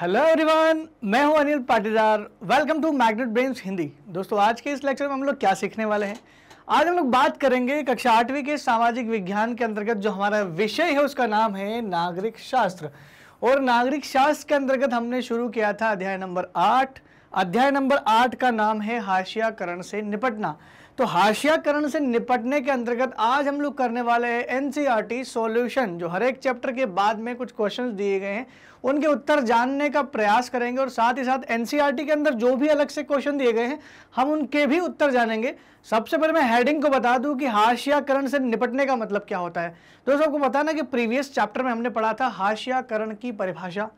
hello everyone मैं हूं Anil Patidar welcome to Magnet Brains Hindi दोस्तों आज के इस लेक्चर में हम लोग क्या सीखने वाले हैं आज हम लोग बात करेंगे कक्षा आठवीं के सामाजिक विज्ञान के अंतर्गत जो हमारा विषय है उसका नाम है नागरिक शास्त्र और नागरिक शास्त्र के अंतर्गत हमने शुरू किया था अध्याय नंबर आठ अध्याय नंबर आठ का नाम है हाशियाकरण से निपटना तो हाशियाकरण से निपटने के अंतर्गत आज हम लोग करने वाले हैं एनसीईआरटी सॉल्यूशन e जो हर एक चैप्टर के बाद में कुछ क्वेश्चंस दिए गए हैं उनके उत्तर जानने का प्रयास करेंगे और साथ ही साथ एनसीईआरटी e के अंदर जो भी अलग से क्वेश्चन दिए गए हैं हम उनके भी उत्तर जानेंगे सबसे पहले मैं हेडिंग को बता दूं कि हाशियाकरण से निपटने का मतलब क्या होता है दोस्तों आपको बताना कि प्रीवियस चैप्टर में हमने पढ़ा था हाशियाकरण की परिभाषा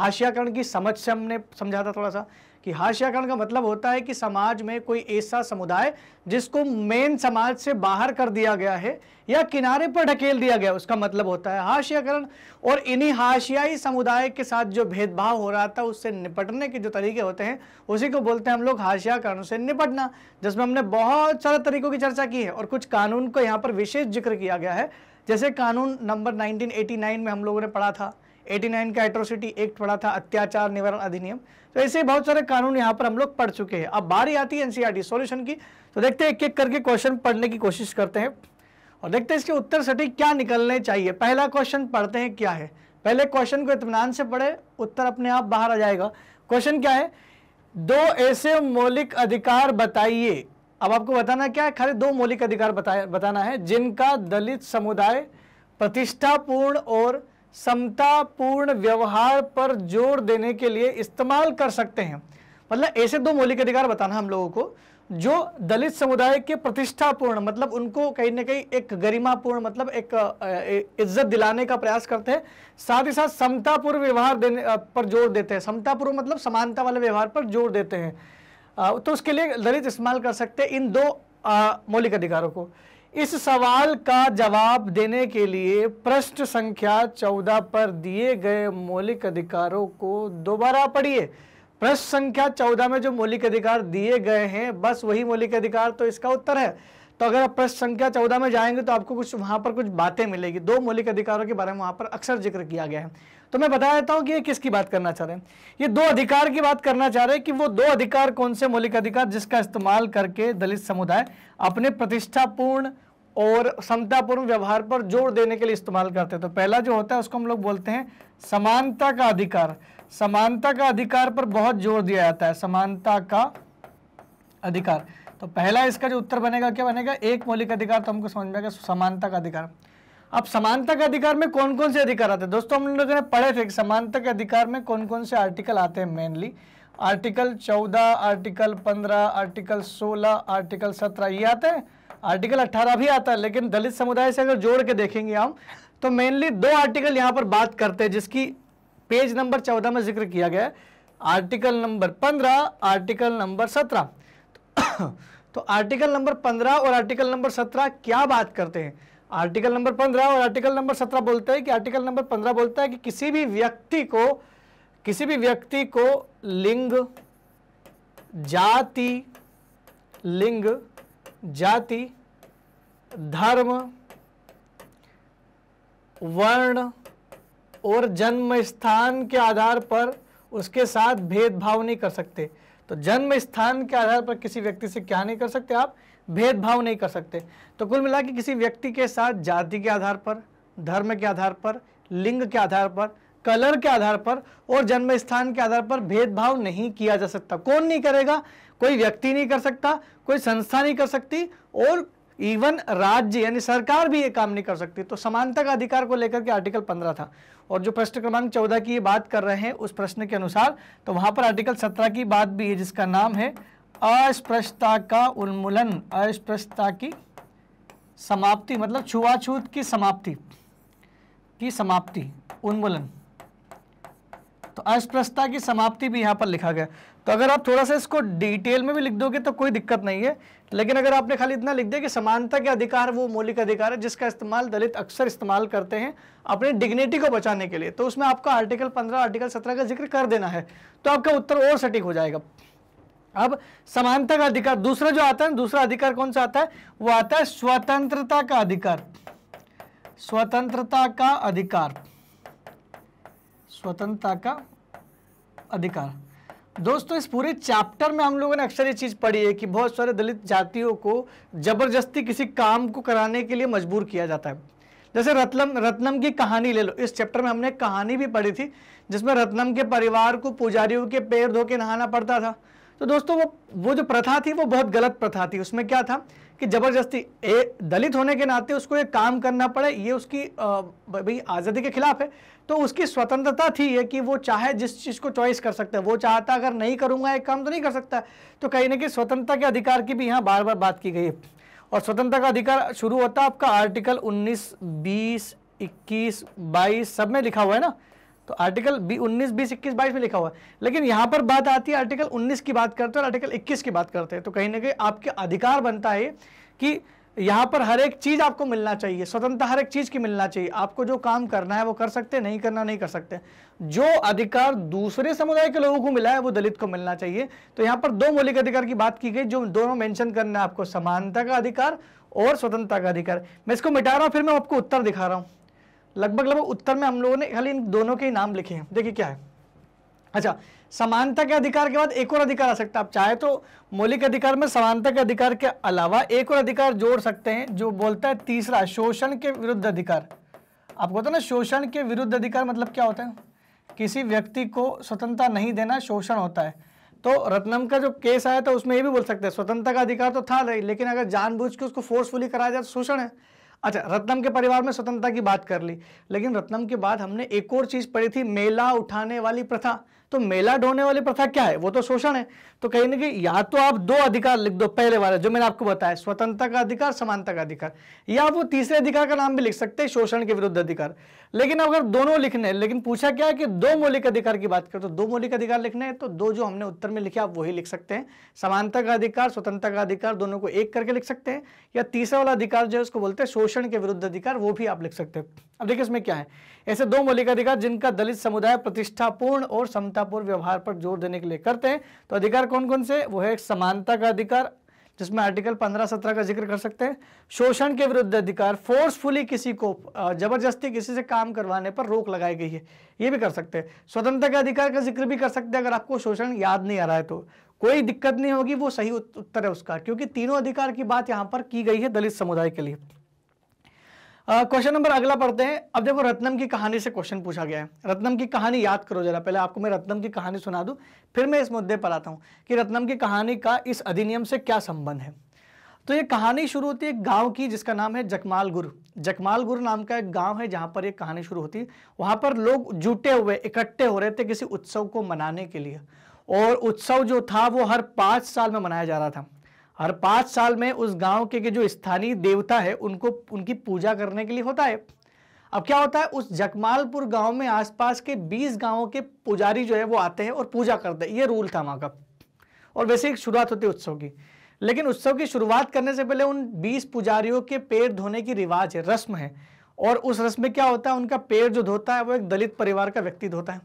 हाशियाकरण की समझ से हमने समझा था थोड़ा सा कि हाशियाकरण का मतलब होता है कि समाज में कोई ऐसा समुदाय जिसको मेन समाज से बाहर कर दिया गया है या किनारे पर ढकेल दिया गया उसका मतलब होता है हाशियाकरण और इन्हीं हाशियाई समुदाय के साथ जो भेदभाव हो रहा था उससे निपटने के जो तरीके होते हैं उसी को बोलते हैं हम लोग हाशियाकरण से निपटना जिसमें हमने बहुत सारे तरीकों की चर्चा की है और कुछ कानून को यहाँ पर विशेष जिक्र किया गया है जैसे कानून नंबर नाइनटीन में हम लोगों ने पढ़ा था 89 का एट्रोसिटी एक्ट पढ़ा था अत्याचार निवारण अधिनियम तो ऐसे बहुत सारे कानून यहाँ पर हम लोग पढ़ चुके हैं अब बारी आती है एनसीईआरटी सॉल्यूशन e की तो देखते हैं एक एक करके क्वेश्चन पढ़ने की कोशिश करते हैं और देखते हैं इसके उत्तर सटीक क्या निकलने चाहिए पहला क्वेश्चन पढ़ते हैं क्या है पहले क्वेश्चन को इतमान से पढ़े उत्तर अपने आप बाहर आ जाएगा क्वेश्चन क्या है दो ऐसे मौलिक अधिकार बताइए अब आपको बताना क्या है खाली दो मौलिक अधिकार बताया बताना है जिनका दलित समुदाय प्रतिष्ठापूर्ण और समतापूर्ण व्यवहार पर जोर देने के लिए इस्तेमाल कर सकते हैं मतलब ऐसे दो मौलिक अधिकार बताना हम लोगों को जो दलित समुदाय के प्रतिष्ठापूर्ण मतलब उनको कहीं ना कहीं एक गरिमापूर्ण मतलब एक इज्जत दिलाने का प्रयास करते हैं साथ ही साथ समतापूर्व व्यवहार देने पर जोर देते हैं समतापूर्व मतलब समानता वाले व्यवहार पर जोर देते हैं तो उसके लिए दलित इस्तेमाल कर सकते हैं इन दो मौलिक अधिकारों को इस सवाल का जवाब देने के लिए पृष्ठ संख्या चौदह पर दिए गए मौलिक अधिकारों को दोबारा पढ़िए प्रश्न संख्या चौदह में जो मौलिक अधिकार दिए गए हैं बस वही मौलिक अधिकार तो इसका उत्तर है तो अगर आप प्रश्न संख्या चौदह में जाएंगे तो आपको कुछ वहां पर कुछ बातें मिलेगी दो मौलिक अधिकारों के बारे में वहां पर अक्सर जिक्र किया गया है तो मैं बता देता हूं कि ये किसकी बात करना चाह रहे हैं ये दो अधिकार की बात करना चाह रहे हैं कि वो दो अधिकार कौन से मौलिक अधिकार जिसका इस्तेमाल करके दलित समुदाय अपने प्रतिष्ठापूर्ण और समतापूर्ण व्यवहार पर जोर देने के लिए इस्तेमाल करते हैं तो पहला जो होता है उसको हम लोग बोलते हैं समानता का अधिकार समानता का अधिकार पर बहुत जोर दिया जाता है समानता का अधिकार तो पहला इसका जो उत्तर बनेगा क्या बनेगा एक मौलिक अधिकार तो हमको समझ में आएगा समानता का अधिकार अब समानता के अधिकार में कौन कौन से अधिकार आते हैं दोस्तों हम लोगों ने पढ़े थे समानता के अधिकार में कौन कौन से आर्टिकल आते हैं मेनली आर्टिकल चौदह आर्टिकल पंद्रह आर्टिकल सोलह आर्टिकल सत्रह ये आते हैं आर्टिकल अट्ठारह भी आता है लेकिन दलित समुदाय से अगर जोड़ के देखेंगे हम तो मेनली दो आर्टिकल यहाँ पर बात करते हैं जिसकी पेज नंबर चौदह में जिक्र किया गया है आर्टिकल नंबर पंद्रह आर्टिकल नंबर सत्रह तो, तो आर्टिकल नंबर पंद्रह और आर्टिकल नंबर सत्रह क्या बात करते हैं आर्टिकल नंबर पंद्रह और आर्टिकल नंबर सत्रह बोलता है कि आर्टिकल नंबर पंद्रह बोलता है कि किसी भी व्यक्ति को किसी भी व्यक्ति को लिंग जाति लिंग जाति धर्म वर्ण और जन्म स्थान के आधार पर उसके साथ भेदभाव नहीं कर सकते तो जन्म स्थान के आधार पर किसी व्यक्ति से क्या नहीं कर सकते आप भेदभाव नहीं कर सकते तो कुल मिला कि किसी व्यक्ति के साथ जाति के आधार पर धर्म के आधार पर लिंग के आधार पर कलर के आधार पर और जन्म स्थान के आधार पर भेदभाव नहीं किया जा सकता कौन नहीं करेगा कोई व्यक्ति नहीं कर सकता कोई संस्था नहीं कर सकती और इवन राज्य यानी सरकार भी ये काम नहीं कर सकती तो समानता का अधिकार को लेकर के आर्टिकल पंद्रह था और जो प्रश्न क्रमांक चौदह की ये बात कर रहे हैं उस प्रश्न के अनुसार तो वहां पर आर्टिकल सत्रह की बात भी है जिसका नाम है अस्पृश्यता का उन्मूलन अस्पृश्यता की समाप्ति मतलब छुआछूत की समाप्ति की समाप्ति उन्मूलन तो अस्पृश्यता की समाप्ति भी यहां पर लिखा गया तो अगर आप थोड़ा सा इसको डिटेल में भी लिख दोगे तो कोई दिक्कत नहीं है लेकिन अगर आपने खाली इतना लिख दिया कि समानता के अधिकार वो मौलिक अधिकार है जिसका इस्तेमाल दलित अक्सर इस्तेमाल करते हैं अपनी डिग्निटी को बचाने के लिए तो उसमें आपका आर्टिकल पंद्रह आर्टिकल सत्रह का जिक्र कर देना है तो आपका उत्तर और सटीक हो जाएगा अब समानता का अधिकार दूसरा जो आता है दूसरा अधिकार कौन सा आता है वो आता है स्वतंत्रता का अधिकार स्वतंत्रता का अधिकार स्वतंत्रता का अधिकार दोस्तों इस पूरे चैप्टर में हम लोगों ने अक्सर ये चीज़ पढ़ी है कि बहुत सारे दलित जातियों को जबरदस्ती किसी काम को कराने के लिए मजबूर किया जाता है जैसे रतलम रत्नम की कहानी ले लो इस चैप्टर में हमने कहानी भी पढ़ी थी जिसमें रत्नम के परिवार को पुजारियों के पैर धो के नहाना पड़ता था तो दोस्तों वो वो जो प्रथा थी वो बहुत गलत प्रथा थी उसमें क्या था कि ज़बरदस्ती दलित होने के नाते उसको ये काम करना पड़े ये उसकी भाई आज़ादी के खिलाफ है तो उसकी स्वतंत्रता थी ये कि वो चाहे जिस चीज़ को चॉइस कर सकता है वो चाहता अगर नहीं करूँगा एक काम तो नहीं कर सकता तो कहीं ना कहीं स्वतंत्रता के अधिकार की भी यहाँ बार बार बात की गई है और स्वतंत्रता का अधिकार शुरू होता आपका आर्टिकल उन्नीस बीस इक्कीस बाईस सब में लिखा हुआ है ना तो आर्टिकल बी उन्नीस बीस इक्कीस बाईस में लिखा हुआ है लेकिन यहां पर बात आती है आर्टिकल उन्नीस की बात करते हैं और आर्टिकल इक्कीस की बात करते हैं तो कहीं ना कहीं आपके अधिकार बनता है कि यहाँ पर हर एक चीज़ आपको मिलना चाहिए स्वतंत्रता हर एक चीज़ की मिलना चाहिए आपको जो काम करना है वो कर सकते नहीं करना नहीं कर सकते जो अधिकार दूसरे समुदाय के लोगों को मिला है वो दलित को मिलना चाहिए तो यहाँ पर दो मौलिक अधिकार की बात की गई जो दोनों मेंशन करना है आपको समानता का अधिकार और स्वतंत्रता का अधिकार मैं इसको मिटा रहा हूँ फिर मैं आपको उत्तर दिखा रहा हूँ लगभग लगभग उत्तर में हम लोगों ने खाली इन दोनों के ही नाम लिखे हैं देखिए क्या है अच्छा समानता के अधिकार के बाद एक और अधिकार आ सकता है आप चाहे तो मौलिक अधिकार में समानता के अधिकार के अलावा एक और अधिकार जोड़ सकते हैं जो बोलता है तीसरा शोषण के विरुद्ध अधिकार आपको पता ना शोषण के विरुद्ध अधिकार मतलब क्या होता है किसी व्यक्ति को स्वतंत्रता नहीं देना शोषण होता है तो रत्नम का जो केस आया था उसमें ये भी बोल सकते हैं स्वतंत्रता का अधिकार तो था लेकिन अगर जानबूझ के उसको फोर्सफुली कराया जाए तो शोषण है अच्छा रत्नम के परिवार में स्वतंत्रता की बात कर ली लेकिन रत्नम के बाद हमने एक और चीज पढ़ी थी मेला उठाने वाली प्रथा तो मेला ढोने वाली प्रथा क्या है वो तो शोषण है तो कहीं ना कहीं या तो आप दो अधिकार लिख दो पहले वाले जो मैंने आपको बताया स्वतंत्रता का अधिकार समानता का अधिकार या वो तीसरे अधिकार का नाम भी लिख सकते हैं शोषण के विरुद्ध अधिकार लेकिन अगर दोनों लिखने लेकिन पूछा क्या है कि दो मौलिक अधिकार की बात करें तो दो मौलिक अधिकार लिखने हैं तो दो जो हमने उत्तर में लिखे आप वही लिख सकते हैं समानता का अधिकार स्वतंत्रता का अधिकार दोनों को एक करके लिख सकते हैं या तीसरा वाला अधिकार जो है उसको बोलते हैं शोषण के विरुद्ध अधिकार वो भी आप लिख सकते हैं अब देखिए इसमें क्या है ऐसे दो मौलिक अधिकार जिनका दलित समुदाय प्रतिष्ठापूर्ण और समतापूर्ण व्यवहार पर जोर देने के लिए करते हैं तो अधिकार कौन कौन से वो है समानता का अधिकार जिसमें आर्टिकल 15-17 का जिक्र कर सकते हैं शोषण के विरुद्ध अधिकार फोर्सफुली किसी को जबरदस्ती किसी से काम करवाने पर रोक लगाई गई है ये भी कर सकते हैं स्वतंत्रता के अधिकार का जिक्र भी कर सकते हैं अगर आपको शोषण याद नहीं आ रहा है तो कोई दिक्कत नहीं होगी वो सही उत्तर है उसका क्योंकि तीनों अधिकार की बात यहाँ पर की गई है दलित समुदाय के लिए क्वेश्चन नंबर अगला पढ़ते हैं अब देखो रत्नम की कहानी से क्वेश्चन पूछा गया है रत्नम की कहानी याद करो जरा पहले आपको मैं रत्नम की कहानी सुना दूं फिर मैं इस मुद्दे पर आता हूं कि रत्नम की कहानी का इस अधिनियम से क्या संबंध है तो ये कहानी शुरू होती है एक गांव की जिसका नाम है जकमालगुर जकमालगुर नाम का एक गाँव है जहाँ पर एक कहानी शुरू होती है वहाँ पर लोग जुटे हुए इकट्ठे हो रहे थे किसी उत्सव को मनाने के लिए और उत्सव जो था वो हर पाँच साल में मनाया जा रहा था हर पाँच साल में उस गांव के, के जो स्थानीय देवता है उनको उनकी पूजा करने के लिए होता है अब क्या होता है उस जकमालपुर गांव में आसपास के 20 गांवों के पुजारी जो है वो आते हैं और पूजा करते हैं ये रूल था वहाँ का और वैसे एक शुरुआत होती है उत्सव की लेकिन उत्सव की शुरुआत करने से पहले उन 20 पुजारियों के पेड़ धोने की रिवाज है रस्म है और उस रस्म में क्या होता है उनका पेड़ जो धोता है वो एक दलित परिवार का व्यक्ति धोता है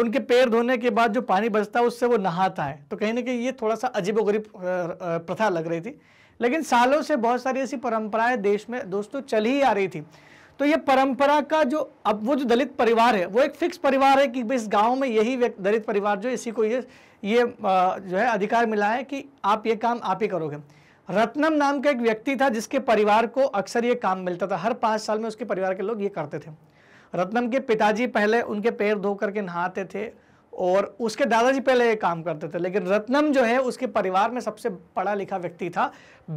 उनके पैर धोने के बाद जो पानी बचता है उससे वो नहाता है तो कहीं ना कहीं ये थोड़ा सा अजीबोगरीब प्रथा लग रही थी लेकिन सालों से बहुत सारी ऐसी परंपराएं देश में दोस्तों चली ही आ रही थी तो ये परंपरा का जो अब वो जो दलित परिवार है वो एक फिक्स परिवार है कि इस गांव में यही दलित परिवार जो इसी को ये ये जो है अधिकार मिला है कि आप ये काम आप ही करोगे रत्नम नाम का एक व्यक्ति था जिसके परिवार को अक्सर ये काम मिलता था हर पाँच साल में उसके परिवार के लोग ये करते थे रत्नम के पिताजी पहले उनके पैर धो करके नहाते थे और उसके दादाजी पहले ये काम करते थे लेकिन रत्नम जो है उसके परिवार में सबसे पढ़ा लिखा व्यक्ति था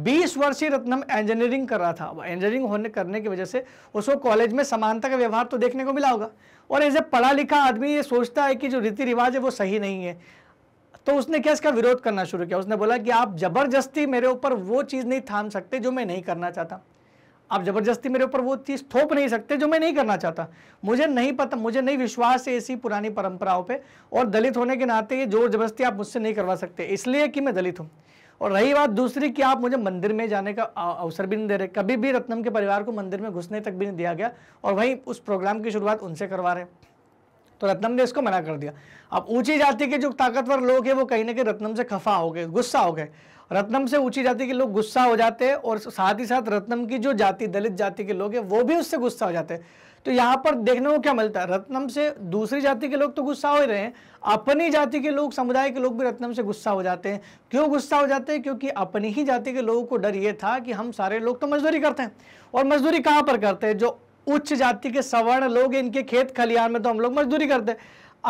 20 वर्षीय रत्नम इंजीनियरिंग कर रहा था इंजीनियरिंग होने करने की वजह से उसको कॉलेज में समानता का व्यवहार तो देखने को मिला होगा और एज ए पढ़ा लिखा आदमी ये सोचता है कि जो रीति रिवाज है वो सही नहीं है तो उसने क्या इसका विरोध करना शुरू किया उसने बोला कि आप ज़बरदस्ती मेरे ऊपर वो चीज़ नहीं थाम सकते जो मैं नहीं करना चाहता आप जबरदस्ती मेरे ऊपर वो चीज़ थोप नहीं सकते जो मैं नहीं करना चाहता मुझे नहीं पता मुझे नहीं विश्वास है ऐसी पुरानी परंपराओं पे और दलित होने के नाते ये जोर जबरदस्ती आप मुझसे नहीं करवा सकते इसलिए कि मैं दलित हूँ और रही बात दूसरी कि आप मुझे मंदिर में जाने का अवसर भी नहीं दे रहे कभी भी रत्नम के परिवार को मंदिर में घुसने तक भी नहीं दिया गया और वहीं उस प्रोग्राम की शुरुआत उनसे करवा रहे हैं तो रत्नम ने इसको मना कर दिया अब ऊंची जाति के जो ताकतवर लोग हैं वो कहीं ना कहीं रत्नम से खफा हो गए गुस्सा हो गए रत्नम से ऊंची जाति के लोग गुस्सा हो जाते हैं और साथ ही साथ रत्नम की जो जाति दलित जाति के लोग हैं वो भी उससे गुस्सा हो जाते हैं तो यहाँ पर देखने को क्या मिलता है रत्नम से दूसरी जाति के लोग तो गुस्सा हो ही रहे हैं अपनी जाति के लोग समुदाय के लोग भी रत्नम से गुस्सा हो जाते हैं क्यों गुस्सा हो जाते हैं क्योंकि अपनी ही जाति के लोगों को डर ये था कि हम सारे लोग तो मजदूरी करते हैं और मजदूरी कहाँ पर करते हैं जो उच्च जाति के सवर्ण लोग इनके खेत खलिहान में तो हम लोग मजदूरी करते हैं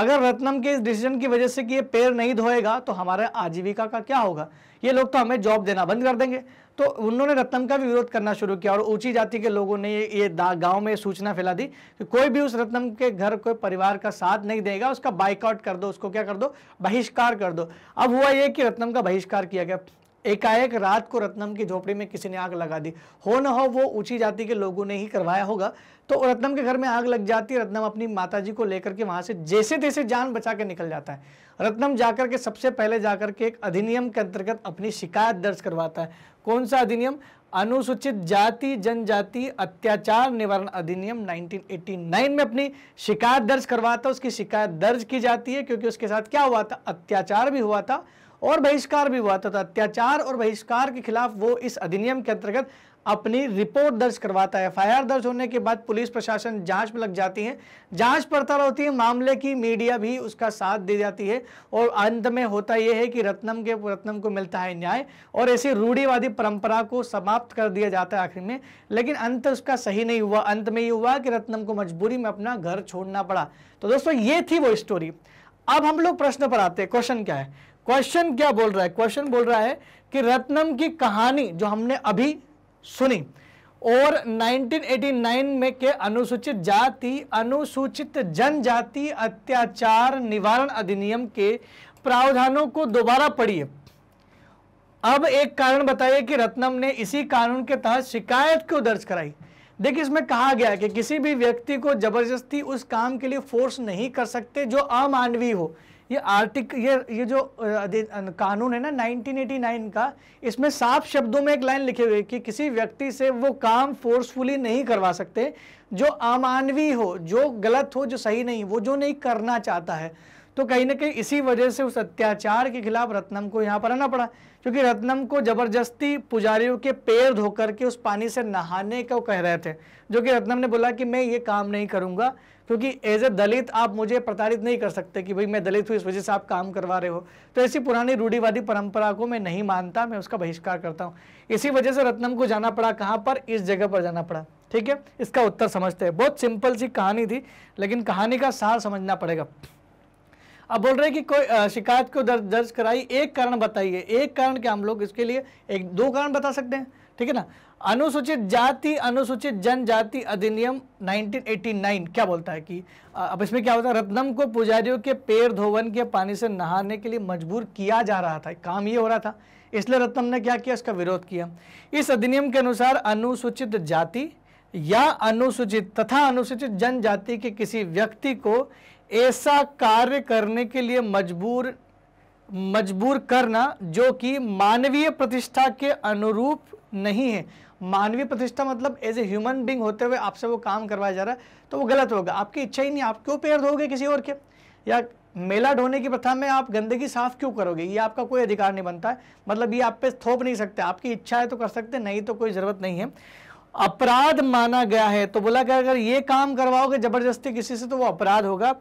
अगर रत्नम के इस डिसीजन की वजह से कि ये पैर नहीं धोएगा तो हमारे आजीविका का क्या होगा ये लोग तो हमें जॉब देना बंद कर देंगे तो उन्होंने रत्नम का भी विरोध करना शुरू किया और ऊंची जाति के लोगों ने ये गांव में सूचना फैला दी कि कोई भी उस रत्नम के घर को परिवार का साथ नहीं देगा उसका बाइकआउट कर दो उसको क्या कर दो बहिष्कार कर दो अब हुआ ये कि रत्नम का बहिष्कार किया गया एकाएक रात को रत्नम की झोपड़ी में किसी ने आग लगा दी हो ना हो वो ऊंची जाति के लोगों ने ही करवाया होगा तो रत्नम के घर में आग लग जाती है रत्नम अपनी माता को लेकर के वहां से जैसे तैसे जान बचा के निकल जाता है रत्नम जाकर के सबसे पहले जाकर के एक अधिनियम के अंतर्गत अपनी शिकायत दर्ज करवाता है कौन सा अधिनियम अनुसूचित जाति जनजाति अत्याचार निवारण अधिनियम 1989 में अपनी शिकायत दर्ज करवाता है उसकी शिकायत दर्ज की जाती है क्योंकि उसके साथ क्या हुआ था अत्याचार भी हुआ था और बहिष्कार भी हुआ तथा अत्याचार और बहिष्कार के खिलाफ वो इस अधिनियम के अंतर्गत अपनी रिपोर्ट दर्ज करवाता है एफ दर्ज होने के बाद पुलिस प्रशासन जांच में लग जाती है जांच पड़ताल होती है मामले की मीडिया भी उसका साथ दे जाती है और अंत में होता यह है कि रत्नम के रत्नम को मिलता है न्याय और ऐसी रूढ़ीवादी परंपरा को समाप्त कर दिया जाता है आखिर में लेकिन अंत उसका सही नहीं हुआ अंत में ये हुआ कि रत्नम को मजबूरी में अपना घर छोड़ना पड़ा तो दोस्तों ये थी वो स्टोरी अब हम लोग प्रश्न पर आते हैं क्वेश्चन क्या है क्वेश्चन क्या बोल रहा है क्वेश्चन बोल रहा है कि रत्नम की कहानी जो हमने अभी सुनी और 1989 में के अनुसूचित जाति अनुसूचित जनजाति अत्याचार निवारण अधिनियम के प्रावधानों को दोबारा पढ़िए अब एक कारण बताइए कि रत्नम ने इसी कानून के तहत शिकायत क्यों दर्ज कराई देखिए इसमें कहा गया कि किसी भी व्यक्ति को जबरदस्ती उस काम के लिए फोर्स नहीं कर सकते जो अमानवीय हो ये आर्टिक ये ये जो कानून है ना 1989 का इसमें साफ शब्दों में एक लाइन लिखे हुई कि किसी व्यक्ति से वो काम फोर्सफुली नहीं करवा सकते जो अमानवीय हो जो गलत हो जो सही नहीं वो जो नहीं करना चाहता है तो कहीं ना कहीं इसी वजह से उस अत्याचार के खिलाफ रत्नम को यहाँ पर आना पड़ा क्योंकि रत्नम को जबरदस्ती पुजारियों के पैर धोकर के उस पानी से नहाने का कह रहे थे जो कि रत्नम ने बोला कि मैं ये काम नहीं करूँगा क्योंकि एज ए दलित आप मुझे प्रताड़ित नहीं कर सकते कि भाई मैं दलित हूँ इस वजह से आप काम करवा रहे हो तो ऐसी पुरानी रूढ़ीवादी परंपरा को मैं नहीं मानता मैं उसका बहिष्कार करता हूँ इसी वजह से रत्नम को जाना पड़ा कहाँ पर इस जगह पर जाना पड़ा ठीक है इसका उत्तर समझते हैं बहुत सिंपल सी कहानी थी लेकिन कहानी का सार समझना पड़ेगा अब बोल रहे हैं कि कोई शिकायत को दर्ज दर्ज कराई एक कारण बताइए एक कारण क्या हम लोग इसके लिए एक दो कारण बता सकते हैं ठीक है ना अनुसूचित जाति अनुसूचित जनजाति अधिनियम 1989 क्या बोलता है कि अब इसमें क्या होता है रत्नम को पुजारियों के पैर धोवन के पानी से नहाने के लिए मजबूर किया जा रहा था काम ये हो रहा था इसलिए रत्नम ने क्या किया इसका विरोध किया इस अधिनियम के अनुसार अनुसूचित जाति या अनुसूचित तथा अनुसूचित जनजाति के किसी व्यक्ति को ऐसा कार्य करने के लिए मजबूर मजबूर करना जो कि मानवीय प्रतिष्ठा के अनुरूप नहीं है मानवीय प्रतिष्ठा मतलब एज ए ह्यूमन बींग होते हुए आपसे वो काम करवाया जा रहा है तो वो गलत होगा आपकी इच्छा ही नहीं आप क्यों पेड़ धोगे किसी और के या मेला ढोने की प्रथा में आप गंदगी साफ क्यों करोगे ये आपका कोई अधिकार नहीं बनता है मतलब ये आप पे थोप नहीं सकते आपकी इच्छा है तो कर सकते नहीं तो कोई ज़रूरत नहीं है अपराध माना गया है तो बोला कि अगर ये काम करवाओगे जबरदस्ती किसी से तो वो अपराध होगा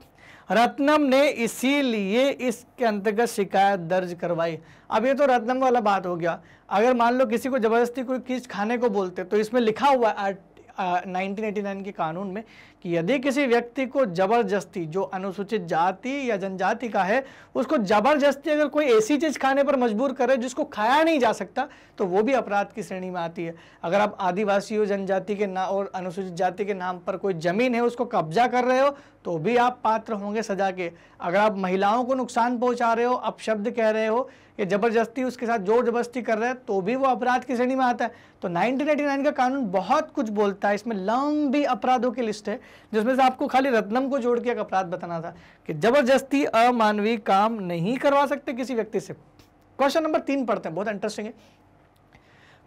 रत्नम ने इसीलिए इसके अंतर्गत शिकायत दर्ज करवाई अब ये तो रत्नम वाला बात हो गया अगर मान लो किसी को ज़बरदस्ती कोई चीज़ खाने को बोलते तो इसमें लिखा हुआ है 1989 के कानून में कि यदि किसी व्यक्ति को ज़बरदस्ती जो अनुसूचित जाति या जनजाति का है उसको ज़बरदस्ती अगर कोई ऐसी चीज़ खाने पर मजबूर करे जिसको खाया नहीं जा सकता तो वो भी अपराध की श्रेणी में आती है अगर आप आदिवासी हो जनजाति के ना और अनुसूचित जाति के नाम पर कोई ज़मीन है उसको कब्जा कर रहे हो तो भी आप पात्र होंगे सजा के अगर आप महिलाओं को नुकसान पहुँचा रहे हो अपशब्द कह रहे हो या जबरदस्ती उसके साथ जोर जबरदस्ती कर रहा है तो भी वो अपराध की श्रेणी में आता है तो 1989 का कानून बहुत कुछ बोलता है इसमें लंबी अपराधों की लिस्ट है जिसमें से आपको खाली रत्नम को जोड़ के एक अपराध बताना था कि जबरदस्ती अमानवीय काम नहीं करवा सकते किसी व्यक्ति से क्वेश्चन नंबर तीन पढ़ते हैं बहुत इंटरेस्टिंग है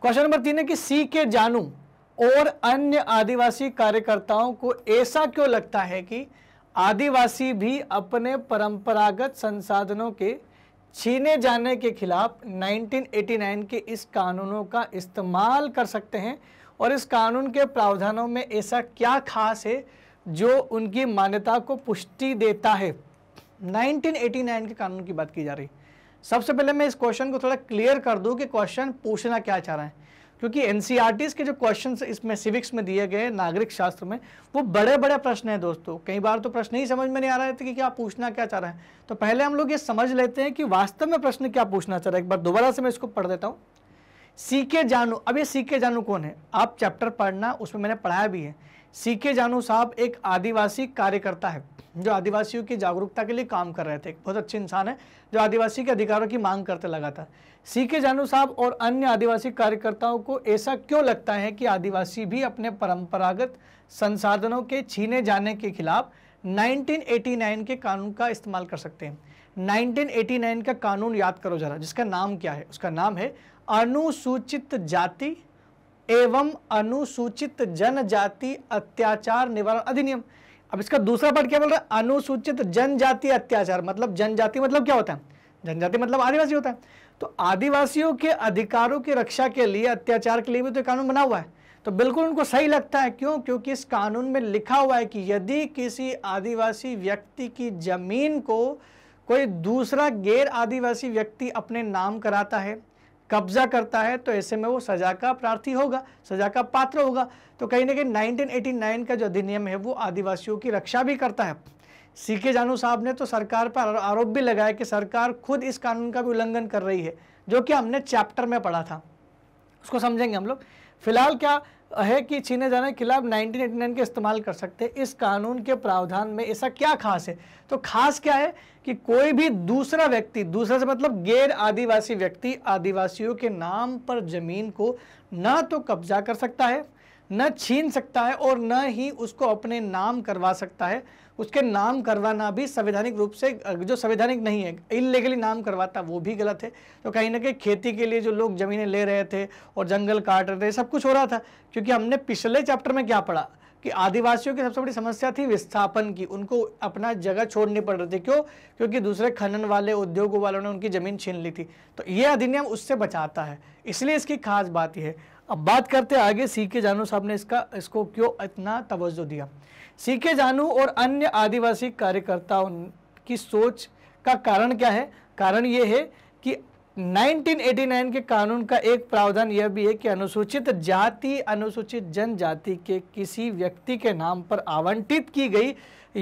क्वेश्चन नंबर तीन है कि सी के जानू और अन्य आदिवासी कार्यकर्ताओं को ऐसा क्यों लगता है कि आदिवासी भी अपने परंपरागत संसाधनों के छीने जाने के खिलाफ 1989 के इस कानूनों का इस्तेमाल कर सकते हैं और इस कानून के प्रावधानों में ऐसा क्या खास है जो उनकी मान्यता को पुष्टि देता है 1989 के कानून की बात की जा रही सबसे पहले मैं इस क्वेश्चन को थोड़ा क्लियर कर दूं कि क्वेश्चन पूछना क्या चाह रहा है क्योंकि एन e के जो क्वेश्चन इसमें सिविक्स में दिए गए नागरिक शास्त्र में वो बड़े बड़े प्रश्न हैं दोस्तों कई बार तो प्रश्न ही समझ में नहीं आ रहा है कि क्या पूछना क्या चाह रहा है तो पहले हम लोग ये समझ लेते हैं कि वास्तव में प्रश्न क्या पूछना चाह रहा है एक बार दोबारा से मैं इसको पढ़ देता हूँ सी के जानू अब ये सी के जानू कौन है आप चैप्टर पढ़ना उसमें मैंने पढ़ाया भी है सी के जानू साहब एक आदिवासी कार्यकर्ता है जो आदिवासियों की जागरूकता के लिए काम कर रहे थे बहुत अच्छे इंसान है जो आदिवासी के अधिकारों की मांग करते लगातार सी के जानू साहब और अन्य आदिवासी कार्यकर्ताओं को ऐसा क्यों लगता है कि आदिवासी भी अपने परंपरागत संसाधनों के छीने जाने के खिलाफ 1989 के कानून का इस्तेमाल कर सकते हैं 1989 का कानून याद करो जरा जिसका नाम क्या है उसका नाम है अनुसूचित जाति एवं अनुसूचित जनजाति अत्याचार निवारण अधिनियम अब इसका दूसरा पार्ट क्या बोल रहा है अनुसूचित जनजाति अत्याचार मतलब जनजाति मतलब क्या होता है जनजाति मतलब आदिवासी होता है तो आदिवासियों के अधिकारों की रक्षा के लिए अत्याचार के लिए भी तो कानून बना हुआ है तो बिल्कुल उनको सही लगता है क्यों क्योंकि इस कानून में लिखा हुआ है कि यदि किसी आदिवासी व्यक्ति की जमीन को कोई दूसरा गैर आदिवासी व्यक्ति अपने नाम कराता है कब्जा करता है तो ऐसे में वो सजा का प्रार्थी होगा सजा का पात्र होगा तो कहीं ना कहीं 1989 का जो अधिनियम है वो आदिवासियों की रक्षा भी करता है सी के जानू साहब ने तो सरकार पर आरोप भी लगाया कि सरकार खुद इस कानून का भी उल्लंघन कर रही है जो कि हमने चैप्टर में पढ़ा था उसको समझेंगे हम लोग फिलहाल क्या है कि छीने जाने के खिलाफ 1989 के इस्तेमाल कर सकते हैं इस कानून के प्रावधान में ऐसा क्या खास है तो खास क्या है कि कोई भी दूसरा व्यक्ति दूसरा से मतलब गैर आदिवासी व्यक्ति आदिवासियों के नाम पर जमीन को ना तो कब्जा कर सकता है न छीन सकता है और न ही उसको अपने नाम करवा सकता है उसके नाम करवाना भी संवैधानिक रूप से जो संवैधानिक नहीं है इलीगली नाम करवाता वो भी गलत है तो कहीं ना कहीं खेती के लिए जो लोग ज़मीनें ले रहे थे और जंगल काट रहे थे सब कुछ हो रहा था क्योंकि हमने पिछले चैप्टर में क्या पढ़ा कि आदिवासियों की सबसे बड़ी समस्या थी विस्थापन की उनको अपना जगह छोड़नी पड़ रही थी क्यों क्योंकि दूसरे खनन वाले उद्योगों वालों ने उनकी ज़मीन छीन ली थी तो ये अधिनियम उससे बचाता है इसलिए इसकी खास बात यह है अब बात करते आगे सी के जानू साहब ने इसका इसको क्यों इतना तवज्जो दिया सीखे जानू और अन्य आदिवासी कार्यकर्ताओं की सोच का कारण क्या है कारण ये है कि 1989 के कानून का एक प्रावधान यह भी है कि अनुसूचित जाति अनुसूचित जनजाति के किसी व्यक्ति के नाम पर आवंटित की गई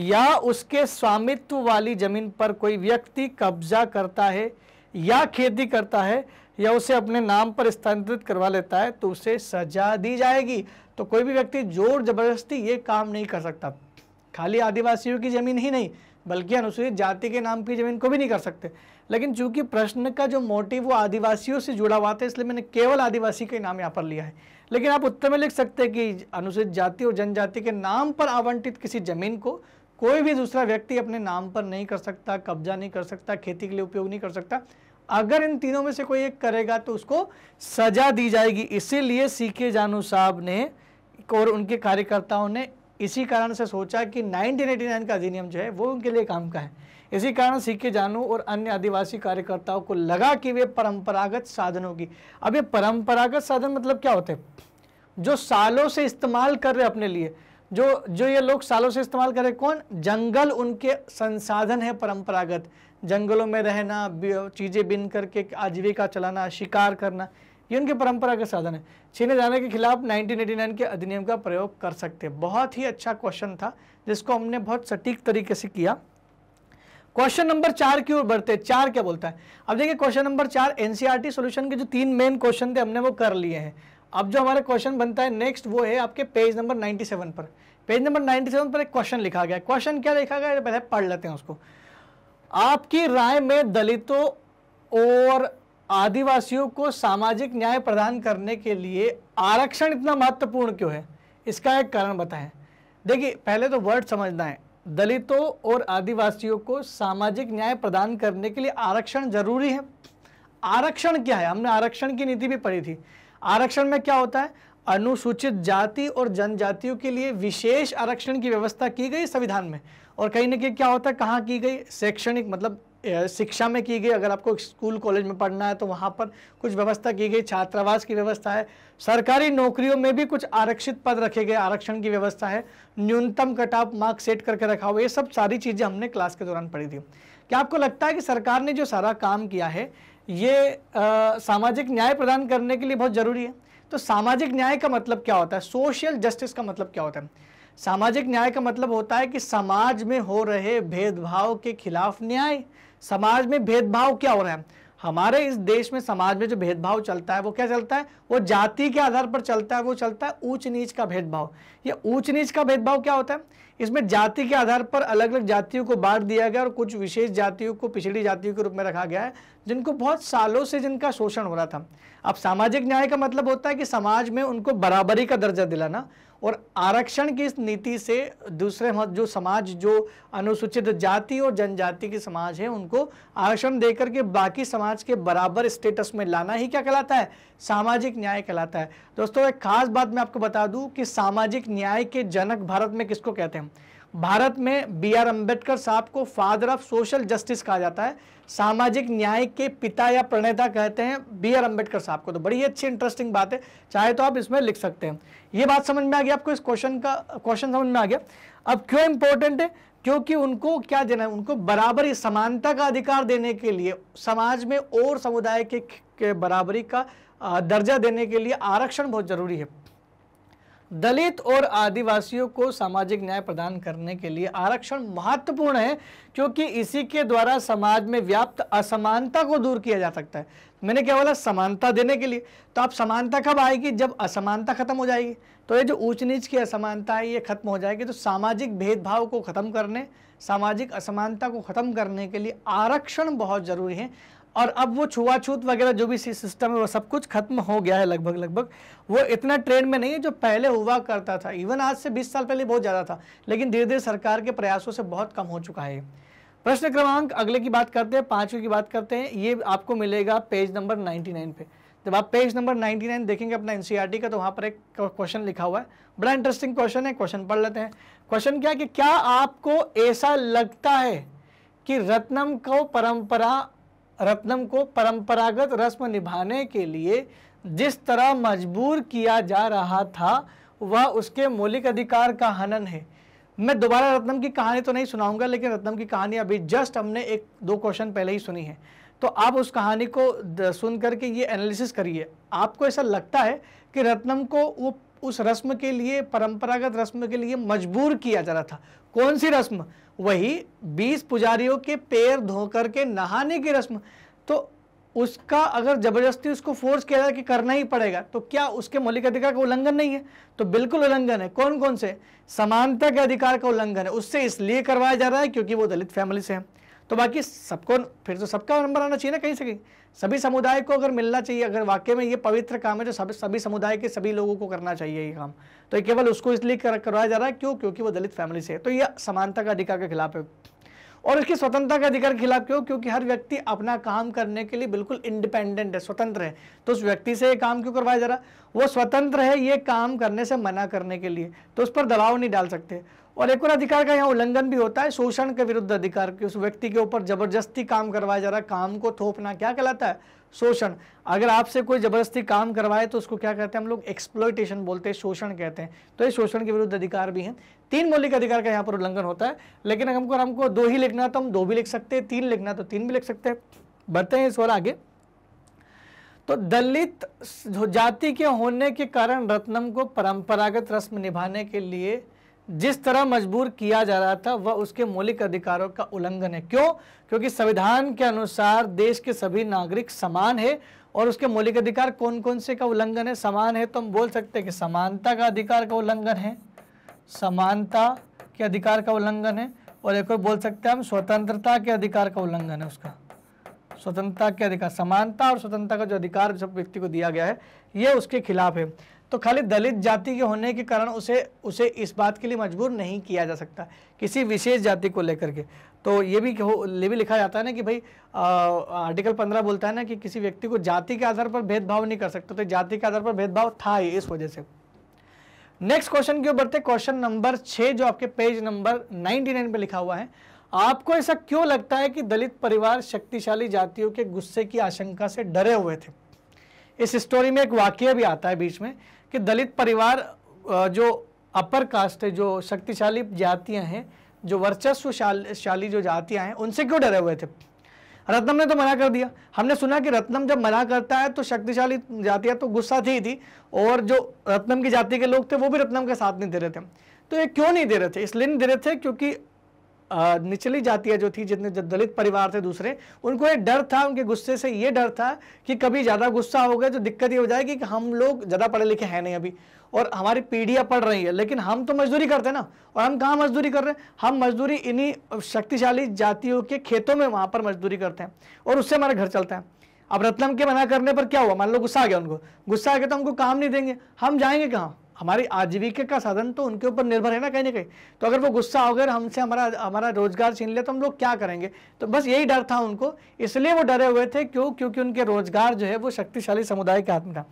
या उसके स्वामित्व वाली जमीन पर कोई व्यक्ति कब्जा करता है या खेती करता है या उसे अपने नाम पर स्थानांतरित करवा लेता है तो उसे सजा दी जाएगी तो कोई भी व्यक्ति जोर जबरदस्ती ये काम नहीं कर सकता खाली आदिवासियों की ज़मीन ही नहीं बल्कि अनुसूचित जाति के नाम की ज़मीन को भी नहीं कर सकते लेकिन चूंकि प्रश्न का जो मोटिव वो आदिवासियों से जुड़ा हुआ था इसलिए मैंने केवल आदिवासी के नाम यहाँ पर लिया है लेकिन आप उत्तर में लिख सकते हैं कि अनुसूचित जाति और जनजाति के नाम पर आवंटित किसी ज़मीन को कोई भी दूसरा व्यक्ति अपने नाम पर नहीं कर सकता कब्जा नहीं कर सकता खेती के लिए उपयोग नहीं कर सकता अगर इन तीनों में से कोई एक करेगा तो उसको सजा दी जाएगी इसीलिए सी के जानू साहब ने और उनके कार्यकर्ताओं ने इसी कारण से सोचा कि 1989 का अधिनियम जो है वो उनके लिए काम का है इसी कारण के जानू और अन्य आदिवासी कार्यकर्ताओं को लगा कि वे परंपरागत साधनों की अब ये परंपरागत साधन मतलब क्या होते जो सालों से इस्तेमाल कर रहे अपने लिए जो जो ये लोग सालों से इस्तेमाल कर रहे कौन जंगल उनके संसाधन है परंपरागत जंगलों में रहना चीज़ें बिन करके आजीविका चलाना शिकार करना ये उनके परंपरा के साधन है छीने जाने के खिलाफ 1989 के अधिनियम का प्रयोग कर सकते हैं बहुत ही अच्छा क्वेश्चन था जिसको हमने बहुत सटीक तरीके से किया क्वेश्चन नंबर चार की ओर बढ़ते चार क्या बोलता है अब देखिए क्वेश्चन नंबर चार एनसीआरटी सॉल्यूशन e के जो तीन मेन क्वेश्चन थे हमने वो कर लिए हैं अब जो हमारा क्वेश्चन बनता है नेक्स्ट वो है आपके पेज नंबर 97 पर पेज नंबर 97 पर एक क्वेश्चन लिखा गया क्वेश्चन क्या लिखा गया पहले पढ़ लेते हैं उसको आपकी राय में दलितों और आदिवासियों को सामाजिक न्याय प्रदान करने के लिए आरक्षण इतना महत्वपूर्ण क्यों है इसका एक कारण बताएं देखिए पहले तो वर्ड समझना है दलितों और आदिवासियों को सामाजिक न्याय प्रदान करने के लिए आरक्षण जरूरी है आरक्षण क्या है हमने आरक्षण की नीति भी पढ़ी थी आरक्षण में क्या होता है अनुसूचित जाति और जनजातियों के लिए विशेष आरक्षण की व्यवस्था की गई संविधान में और कहीं ना कहीं क्या होता है कहाँ की गई शैक्षणिक मतलब शिक्षा में की गई अगर आपको स्कूल कॉलेज में पढ़ना है तो वहाँ पर कुछ व्यवस्था की गई छात्रावास की व्यवस्था है सरकारी नौकरियों में भी कुछ आरक्षित पद रखे गए आरक्षण की व्यवस्था है न्यूनतम कट ऑफ मार्क्स सेट करके रखा हुआ ये सब सारी चीज़ें हमने क्लास के दौरान पढ़ी थी क्या आपको लगता है कि सरकार ने जो सारा काम किया है ये आ, सामाजिक न्याय प्रदान करने के लिए बहुत ज़रूरी है तो सामाजिक न्याय का मतलब क्या होता है सोशल जस्टिस का मतलब क्या होता है सामाजिक न्याय का मतलब होता है कि समाज में हो रहे भेदभाव के खिलाफ न्याय समाज में भेदभाव क्या हो रहा है हमारे इस देश में समाज में जो भेदभाव चलता है वो क्या चलता है वो जाति के आधार पर चलता है वो चलता है ऊंच नीच का भेदभाव ये ऊंच नीच का भेदभाव क्या होता है इसमें जाति के आधार पर अलग अलग जातियों को बांट दिया गया और कुछ विशेष जातियों को पिछड़ी जातियों के रूप में रखा गया है जिनको बहुत सालों से जिनका शोषण हो रहा था अब सामाजिक न्याय का मतलब होता है कि समाज में उनको बराबरी का दर्जा दिलाना और आरक्षण की इस नीति से दूसरे मत जो समाज जो अनुसूचित जाति और जनजाति के समाज है उनको आरक्षण देकर के बाकी समाज के बराबर स्टेटस में लाना ही क्या कहलाता है सामाजिक न्याय कहलाता है दोस्तों एक खास बात मैं आपको बता दूं कि सामाजिक न्याय के जनक भारत में किसको कहते हैं भारत में बी आर अम्बेडकर साहब को फादर ऑफ सोशल जस्टिस कहा जाता है सामाजिक न्याय के पिता या प्रणेता कहते हैं बी आर अम्बेडकर साहब को तो बड़ी अच्छी इंटरेस्टिंग बात है चाहे तो आप इसमें लिख सकते हैं ये बात समझ में आ गई आपको इस क्वेश्चन का क्वेश्चन समझ में आ गया अब क्यों इंपॉर्टेंट है क्योंकि उनको क्या देना है उनको बराबरी समानता का अधिकार देने के लिए समाज में और समुदाय के, के बराबरी का दर्जा देने के लिए आरक्षण बहुत जरूरी है दलित और आदिवासियों को सामाजिक न्याय प्रदान करने के लिए आरक्षण महत्वपूर्ण है क्योंकि इसी के द्वारा समाज में व्याप्त असमानता को दूर किया जा सकता है मैंने क्या बोला समानता देने के लिए तो आप समानता कब आएगी जब असमानता खत्म हो जाएगी तो ये जो ऊंच नीच की असमानता है ये खत्म हो जाएगी तो सामाजिक भेदभाव को खत्म करने सामाजिक असमानता को खत्म करने के लिए आरक्षण बहुत ज़रूरी है और अब वो छुआछूत वगैरह जो भी सिस्टम है वो सब कुछ खत्म हो गया है लगभग लगभग वो इतना ट्रेंड में नहीं है जो पहले हुआ करता था इवन आज से 20 साल पहले बहुत ज़्यादा था लेकिन धीरे धीरे सरकार के प्रयासों से बहुत कम हो चुका है प्रश्न क्रमांक अगले की बात करते हैं पाँचवीं की बात करते हैं ये आपको मिलेगा पेज नंबर नाइन्टी पे जब आप पेज नंबर 99 देखेंगे अपना एनसीईआरटी e का तो वहाँ पर एक क्वेश्चन लिखा हुआ है बड़ा इंटरेस्टिंग क्वेश्चन है क्वेश्चन पढ़ लेते हैं क्वेश्चन क्या है कि क्या आपको ऐसा लगता है कि रत्नम को परंपरा रत्नम को परंपरागत रस्म निभाने के लिए जिस तरह मजबूर किया जा रहा था वह उसके मौलिक अधिकार का हनन है मैं दोबारा रत्नम की कहानी तो नहीं सुनाऊंगा लेकिन रत्नम की कहानी अभी जस्ट हमने एक दो क्वेश्चन पहले ही सुनी है तो आप उस कहानी को सुन करके ये एनालिसिस करिए आपको ऐसा लगता है कि रत्नम को वो उस रस्म के लिए परंपरागत रस्म के लिए मजबूर किया जा रहा था कौन सी रस्म वही बीस पुजारियों के पैर धोकर के नहाने की रस्म तो उसका अगर जबरदस्ती उसको फोर्स किया जाए कि करना ही पड़ेगा तो क्या उसके मौलिक अधिकार का उल्लंघन नहीं है तो बिल्कुल उल्लंघन है कौन कौन से समानता के अधिकार का उल्लंघन है उससे इसलिए करवाया जा रहा है क्योंकि वो दलित फैमिली से हैं तो बाकी सबको फिर तो सबका नंबर आना चाहिए ना कहीं से कहीं सभी समुदाय को अगर मिलना चाहिए अगर वाक्य में ये पवित्र काम है तो सभी सभी समुदाय के सभी लोगों को करना चाहिए ये काम तो ये केवल उसको इसलिए कर, करवाया जा रहा है क्यों क्योंकि वो दलित फैमिली से है तो ये समानता का अधिकार के खिलाफ है और इसकी स्वतंत्रता के अधिकार के खिलाफ क्यों क्योंकि हर व्यक्ति अपना काम करने के लिए बिल्कुल इंडिपेंडेंट है स्वतंत्र है तो उस व्यक्ति से ये काम क्यों करवाया जा रहा वो स्वतंत्र है ये काम करने से मना करने के लिए तो उस पर दबाव नहीं डाल सकते और एक और अधिकार का यहाँ उल्लंघन भी होता है शोषण के विरुद्ध अधिकार कि उस व्यक्ति के ऊपर जबरदस्ती काम करवाया जा रहा है काम को थोपना क्या कहलाता है शोषण अगर आपसे कोई जबरदस्ती काम करवाए तो उसको क्या कहते हैं हम लोग एक्सप्लोइटेशन बोलते हैं शोषण कहते हैं तो ये शोषण के विरुद्ध अधिकार भी हैं तीन मौलिक अधिकार का यहाँ पर उल्लंघन होता है लेकिन अगर हमको हमको दो ही लिखना तो हम दो भी लिख सकते हैं तीन लिखना तो तीन भी लिख सकते हैं बढ़ते हैं इस और आगे तो दलित जाति के होने के कारण रत्नम को परंपरागत रस्म निभाने के लिए जिस तरह मजबूर किया जा रहा था वह उसके मौलिक अधिकारों का उल्लंघन है क्यों क्योंकि संविधान के अनुसार देश के सभी नागरिक समान है और उसके मौलिक अधिकार कौन कौन से का उल्लंघन है समान है तो हम बोल सकते हैं कि समानता का अधिकार का उल्लंघन है समानता के अधिकार का उल्लंघन है और एक और बोल सकते हैं हम स्वतंत्रता के अधिकार का उल्लंघन है उसका स्वतंत्रता के अधिकार समानता और स्वतंत्रता का जो अधिकार सब व्यक्ति को दिया गया है ये उसके खिलाफ है तो खाली दलित जाति के होने के कारण उसे उसे इस बात के लिए मजबूर नहीं किया जा सकता किसी विशेष जाति को लेकर के तो ये भी ये भी लिखा जाता है ना कि भाई आर्टिकल पंद्रह बोलता है ना कि किसी व्यक्ति को जाति के आधार पर भेदभाव नहीं कर सकते तो जाति के आधार पर भेदभाव था ही इस वजह से नेक्स्ट क्वेश्चन की ओर बढ़ते क्वेश्चन नंबर छः जो आपके पेज नंबर 99 नाइन लिखा हुआ है आपको ऐसा क्यों लगता है कि दलित परिवार शक्तिशाली जातियों के गुस्से की आशंका से डरे हुए थे इस स्टोरी में एक वाक्य भी आता है बीच में कि दलित परिवार जो अपर कास्ट है जो शक्तिशाली जातियां हैं जो वर्चस्वशाली जो जातियां हैं उनसे क्यों डरे हुए थे रत्नम ने तो मना कर दिया हमने सुना कि रत्नम जब मना करता है तो शक्तिशाली जातियां तो गुस्सा थी थी और जो रत्नम की जाति के लोग थे वो भी रत्नम के साथ नहीं दे रहे थे तो ये क्यों नहीं दे रहे थे इसलिए नहीं दे रहे थे क्योंकि निचली जातियाँ जो थी जितने दलित परिवार थे दूसरे उनको एक डर था उनके गुस्से से ये डर था कि कभी ज़्यादा गुस्सा हो गया तो दिक्कत ये हो जाएगी कि हम लोग ज़्यादा पढ़े लिखे हैं नहीं अभी और हमारी पीढ़ियाँ पढ़ रही है लेकिन हम तो मजदूरी करते हैं ना और हम कहाँ मजदूरी कर रहे हैं हम मजदूरी इन्हीं शक्तिशाली जातियों के खेतों में वहाँ पर मजदूरी करते हैं और उससे हमारा घर चलता है अब रत्नम के मना करने पर क्या हुआ मान लो गुस्सा आ गया उनको गुस्सा आ गया तो हमको काम नहीं देंगे हम जाएंगे कहाँ हमारी आजीविका का साधन तो उनके ऊपर निर्भर है ना कहीं ना कहीं तो अगर वो गुस्सा होकर हमसे हमारा हमारा रोजगार छीन लिया तो हम लोग क्या करेंगे तो बस यही डर था उनको इसलिए वो डरे हुए थे क्यों क्योंकि उनके रोजगार जो है वो शक्तिशाली समुदाय के हाथ में था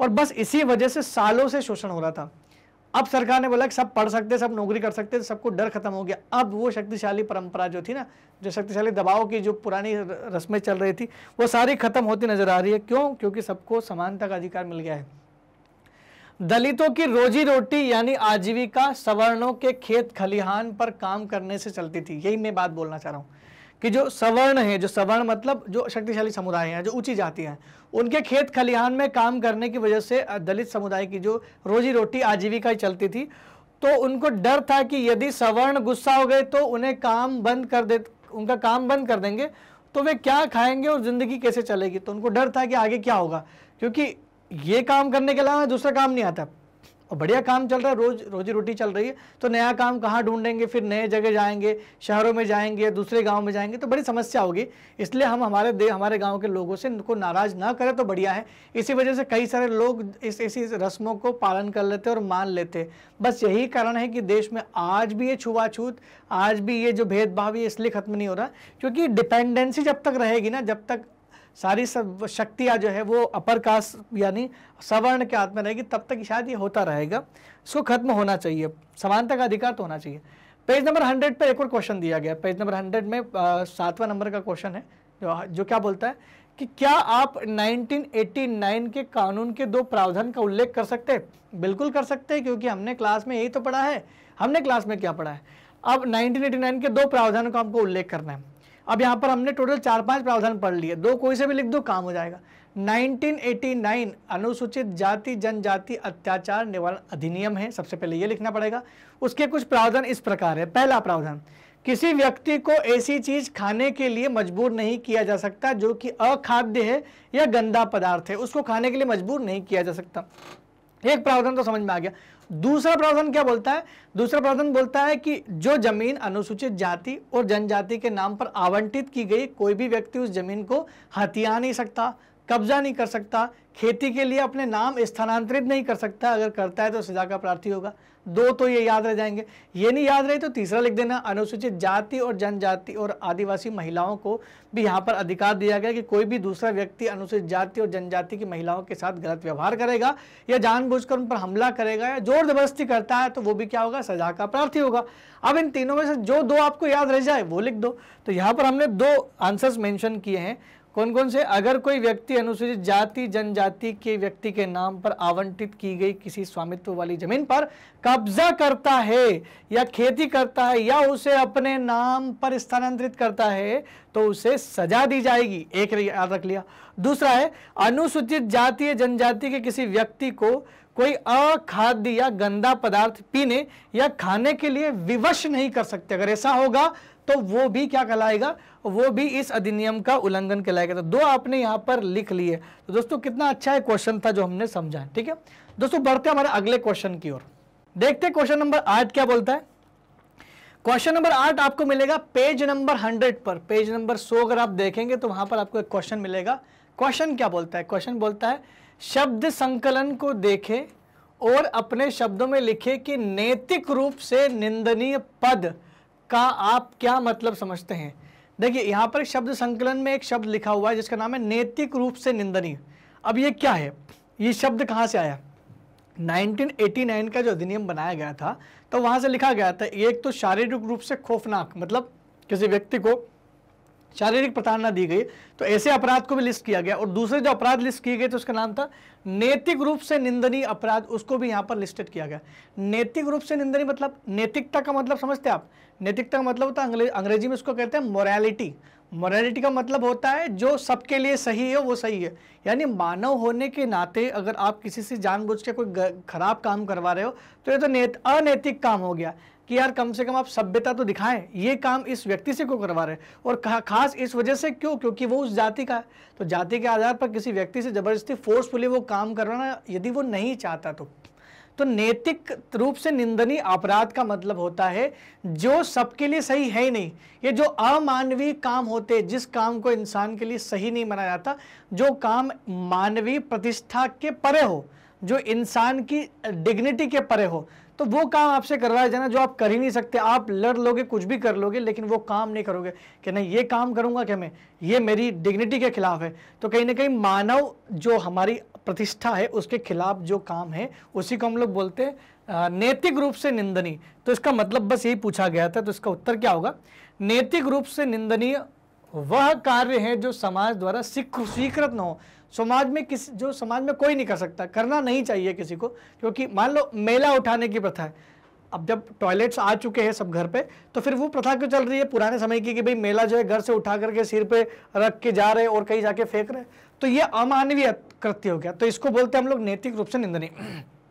और बस इसी वजह से सालों से शोषण हो रहा था अब सरकार ने बोला कि सब पढ़ सकते सब नौकरी कर सकते सबको डर खत्म हो गया अब वो शक्तिशाली परंपरा जो थी ना जो शक्तिशाली दबाव की जो पुरानी रस्में चल रही थी वो सारी खत्म होती नजर आ रही है क्यों क्योंकि सबको समानता का अधिकार मिल गया है दलितों की रोजी रोटी यानी आजीविका सवर्णों के खेत खलिहान पर काम करने से चलती थी यही मैं बात बोलना चाह रहा हूँ कि जो सवर्ण है जो सवर्ण मतलब जो शक्तिशाली समुदाय हैं जो ऊंची जाति हैं उनके खेत खलिहान में काम करने की वजह से दलित समुदाय की जो रोजी रोटी आजीविका ही चलती थी तो उनको डर था कि यदि सवर्ण गुस्सा हो गए तो उन्हें काम बंद कर दे उनका काम बंद कर देंगे तो वे क्या खाएंगे और ज़िंदगी कैसे चलेगी तो उनको डर था कि आगे क्या होगा क्योंकि ये काम करने के अलावा दूसरा काम नहीं आता और बढ़िया काम चल रहा है रोज रोजी रोटी चल रही है तो नया काम कहाँ ढूंढेंगे फिर नए जगह जाएंगे शहरों में जाएंगे दूसरे गांव में जाएंगे तो बड़ी समस्या होगी इसलिए हम हमारे दे हमारे गांव के लोगों से उनको नाराज ना करें तो बढ़िया है इसी वजह से कई सारे लोग इस इसी रस्मों को पालन कर लेते और मान लेते बस यही कारण है कि देश में आज भी ये छुआछूत आज भी ये जो भेदभाव ये इसलिए खत्म नहीं हो रहा क्योंकि डिपेंडेंसी जब तक रहेगी ना जब तक सारी सब शक्तियाँ जो है वो अपर कास्ट यानी सवर्ण के हाथ में रहेगी तब तक शायद ये होता रहेगा इसको खत्म होना चाहिए समानता का अधिकार तो होना चाहिए पेज नंबर हंड्रेड पर एक और क्वेश्चन दिया गया पेज नंबर हंड्रेड में सातवां नंबर का क्वेश्चन है जो जो क्या बोलता है कि क्या आप 1989 के कानून के दो प्रावधान का उल्लेख कर सकते हैं बिल्कुल कर सकते हैं क्योंकि हमने क्लास में यही तो पढ़ा है हमने क्लास में क्या पढ़ा है अब 1989 के दो प्रावधानों का हमको उल्लेख करना है अब यहाँ पर हमने टोटल चार पांच प्रावधान पढ़ लिए दो कोई से भी लिख दो काम हो जाएगा 1989 अनुसूचित जाति जनजाति अत्याचार निवारण अधिनियम है सबसे पहले ये लिखना पड़ेगा उसके कुछ प्रावधान इस प्रकार है पहला प्रावधान किसी व्यक्ति को ऐसी चीज खाने के लिए मजबूर नहीं किया जा सकता जो कि अखाद्य है या गंदा पदार्थ है उसको खाने के लिए मजबूर नहीं किया जा सकता एक प्रावधान तो समझ में आ गया दूसरा प्रावधान क्या बोलता है दूसरा प्रावधान बोलता है कि जो जमीन अनुसूचित जाति और जनजाति के नाम पर आवंटित की गई कोई भी व्यक्ति उस जमीन को हथिया नहीं सकता कब्जा नहीं कर सकता खेती के लिए अपने नाम स्थानांतरित नहीं कर सकता अगर करता है तो सजा का प्रार्थी होगा दो तो ये याद रह जाएंगे ये नहीं याद रहे तो तीसरा लिख देना अनुसूचित जाति और जनजाति और आदिवासी महिलाओं को भी यहाँ पर अधिकार दिया गया कि कोई भी दूसरा व्यक्ति अनुसूचित जाति और जनजाति की महिलाओं के साथ गलत व्यवहार करेगा या जानबूझकर उन पर हमला करेगा या जोर जबरदस्ती करता है तो वो भी क्या होगा सजा का प्रार्थी होगा अब इन तीनों में से जो दो आपको याद रह जाए वो लिख दो तो यहाँ पर हमने दो आंसर्स मैंशन किए हैं कौन कौन से अगर कोई व्यक्ति अनुसूचित जाति जनजाति के व्यक्ति के नाम पर आवंटित की गई किसी स्वामित्व वाली जमीन पर कब्जा करता है या खेती करता है या उसे अपने नाम पर स्थानांतरित करता है तो उसे सजा दी जाएगी एक याद रख लिया दूसरा है अनुसूचित जाति या जनजाति के किसी व्यक्ति को कोई अखाद्य या गंदा पदार्थ पीने या खाने के लिए विवश नहीं कर सकते अगर ऐसा होगा तो वो भी क्या कहलाएगा वो भी इस अधिनियम का उल्लंघन कहलाएगा तो दो आपने यहाँ पर लिख लिए तो दोस्तों कितना अच्छा है क्वेश्चन था जो हमने समझा ठीक है दोस्तों बढ़ते हमारे अगले क्वेश्चन की ओर देखते क्वेश्चन नंबर आठ क्या बोलता है क्वेश्चन नंबर आठ आपको मिलेगा पेज नंबर हंड्रेड पर पेज नंबर सो अगर आप देखेंगे तो वहां पर आपको एक क्वेश्चन मिलेगा क्वेश्चन क्या बोलता है क्वेश्चन बोलता है शब्द संकलन को देखे और अपने शब्दों में लिखे कि नैतिक रूप से निंदनीय पद का आप क्या मतलब समझते हैं देखिए यहाँ पर शब्द संकलन में एक शब्द लिखा हुआ है जिसका नाम है नैतिक रूप से निंदनीय अब ये क्या है ये शब्द कहाँ से आया 1989 का जो अधिनियम बनाया गया था तो वहाँ से लिखा गया था एक तो शारीरिक रूप से खौफनाक मतलब किसी व्यक्ति को शारीरिक प्रताड़ना दी गई तो ऐसे अपराध को भी लिस्ट किया गया और दूसरे जो अपराध लिस्ट किए गए थे उसका नाम था नैतिक रूप से निंदनीय अपराध उसको भी यहाँ पर लिस्टेड किया गया नैतिक रूप से निंदनीय मतलब नैतिकता का मतलब समझते आप नैतिकता का मतलब होता है अंग्रेजी में उसको कहते हैं मोरालिटी मोरालिटी का मतलब होता है जो सबके लिए सही है वो सही है यानी मानव होने के नाते अगर आप किसी से जानबूझ के कोई खराब काम करवा रहे हो तो ये तो नेत अनैतिक काम हो गया कि यार कम से कम आप सभ्यता तो दिखाएं ये काम इस व्यक्ति से क्यों करवा रहे हैं और खास इस वजह से क्यों क्योंकि वो उस जाति का है तो जाति के आधार पर किसी व्यक्ति से ज़बरदस्ती फोर्सफुली वो काम करवाना यदि वो नहीं चाहता तो तो नैतिक रूप से निंदनीय अपराध का मतलब होता है जो सबके लिए सही है ही नहीं ये जो अमानवीय काम होते जिस काम को इंसान के लिए सही नहीं माना जाता जो काम मानवीय प्रतिष्ठा के परे हो जो इंसान की डिग्निटी के परे हो तो वो काम आपसे करवाया जाना जो आप कर ही नहीं सकते आप लड़ लोगे कुछ भी कर लोगे लेकिन वो काम नहीं करोगे कि नहीं ये काम करूंगा क्या मैं ये मेरी डिग्निटी के खिलाफ है तो कहीं ना कहीं मानव जो हमारी प्रतिष्ठा है उसके खिलाफ जो काम है उसी को हम लोग बोलते हैं नैतिक रूप से निंदनीय तो इसका मतलब बस यही पूछा गया था तो इसका उत्तर क्या होगा नैतिक रूप से निंदनीय वह कार्य है जो समाज द्वारा स्वीकृत न हो समाज में किस जो समाज में कोई नहीं कर सकता करना नहीं चाहिए किसी को क्योंकि मान लो मेला उठाने की प्रथा है अब जब टॉयलेट्स आ चुके हैं सब घर पे तो फिर वो प्रथा क्यों चल रही है पुराने समय की कि भाई मेला जो है घर से उठा करके सिर पे रख के जा रहे और कहीं जाके फेंक रहे तो ये अमानवीय कृत्य हो गया तो इसको बोलते हैं हम लोग नैतिक रूप से निंदनीय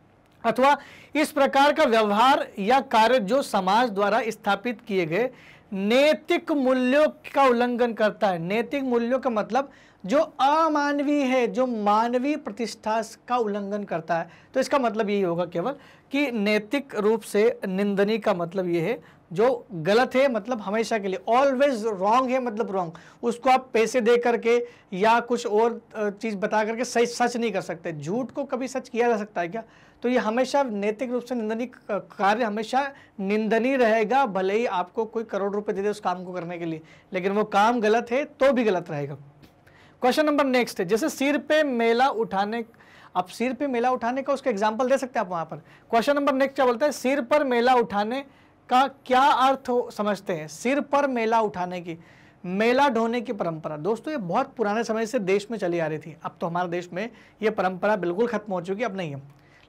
अथवा इस प्रकार का व्यवहार या कार्य जो समाज द्वारा स्थापित किए गए नैतिक मूल्यों का उल्लंघन करता है नैतिक मूल्यों का मतलब जो अमानवीय है जो मानवीय प्रतिष्ठा का उल्लंघन करता है तो इसका मतलब यही होगा केवल कि नैतिक रूप से निंदनी का मतलब ये है जो गलत है मतलब हमेशा के लिए ऑलवेज रॉन्ग है मतलब रॉन्ग उसको आप पैसे दे करके या कुछ और चीज़ बता करके सही सच नहीं कर सकते झूठ को कभी सच किया जा सकता है क्या तो ये हमेशा नैतिक रूप से निंदनीय कार्य हमेशा निंदनीय रहेगा भले ही आपको कोई करोड़ रुपए दे दे उस काम को करने के लिए लेकिन वो काम गलत है तो भी गलत रहेगा क्वेश्चन नंबर नेक्स्ट जैसे सिर पे मेला उठाने आप सिर पे मेला उठाने का उसका एग्जाम्पल दे सकते हैं आप वहां पर क्वेश्चन नंबर नेक्स्ट क्या बोलते हैं सिर पर मेला उठाने का क्या अर्थ समझते हैं सिर पर मेला उठाने की मेला ढोने की परंपरा दोस्तों ये बहुत पुराने समय से देश में चली आ रही थी अब तो हमारे देश में ये परंपरा बिल्कुल खत्म हो चुकी अब नहीं है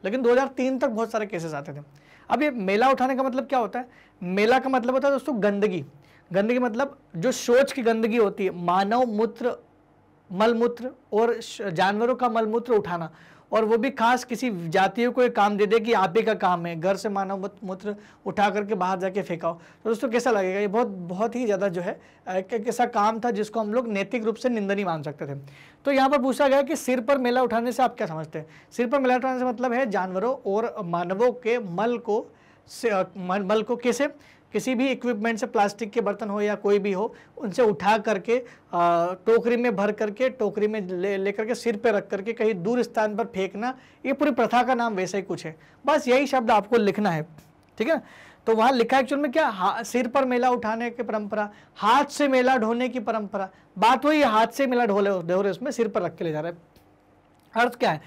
लेकिन 2003 तक बहुत सारे केसेस आते थे अब ये मेला उठाने का मतलब क्या होता है मेला का मतलब होता है दोस्तों गंदगी गंदगी मतलब जो शोच की गंदगी होती है मानव मूत्र मलमूत्र और जानवरों का मलमूत्र उठाना और वो भी खास किसी जातियों को एक काम दे दे कि आप ही का काम है घर से मानव मूत्र उठा करके बाहर जाके फेंकाओ तो दोस्तों कैसा लगेगा ये बहुत बहुत ही ज़्यादा जो है एक ऐसा काम था जिसको हम लोग नैतिक रूप से निंदनी मान सकते थे तो यहाँ पर पूछा गया कि सिर पर मेला उठाने से आप क्या समझते हैं सिर पर मेला उठाने से मतलब है जानवरों और मानवों के मल को से, मल को कैसे किसी भी इक्विपमेंट से प्लास्टिक के बर्तन हो या कोई भी हो उनसे उठा करके टोकरी में भर करके टोकरी में ले ले के सिर पे रख करके कहीं दूर स्थान पर फेंकना ये पूरी प्रथा का नाम वैसे ही कुछ है बस यही शब्द आपको लिखना है ठीक है तो वहाँ लिखा एक्चुअल में क्या सिर पर मेला उठाने की परंपरा हाथ से मेला ढोने की परंपरा बात हुई हाथ से मेला ढोले ढो रहे उसमें सिर पर रख के ले जा रहे अर्थ क्या है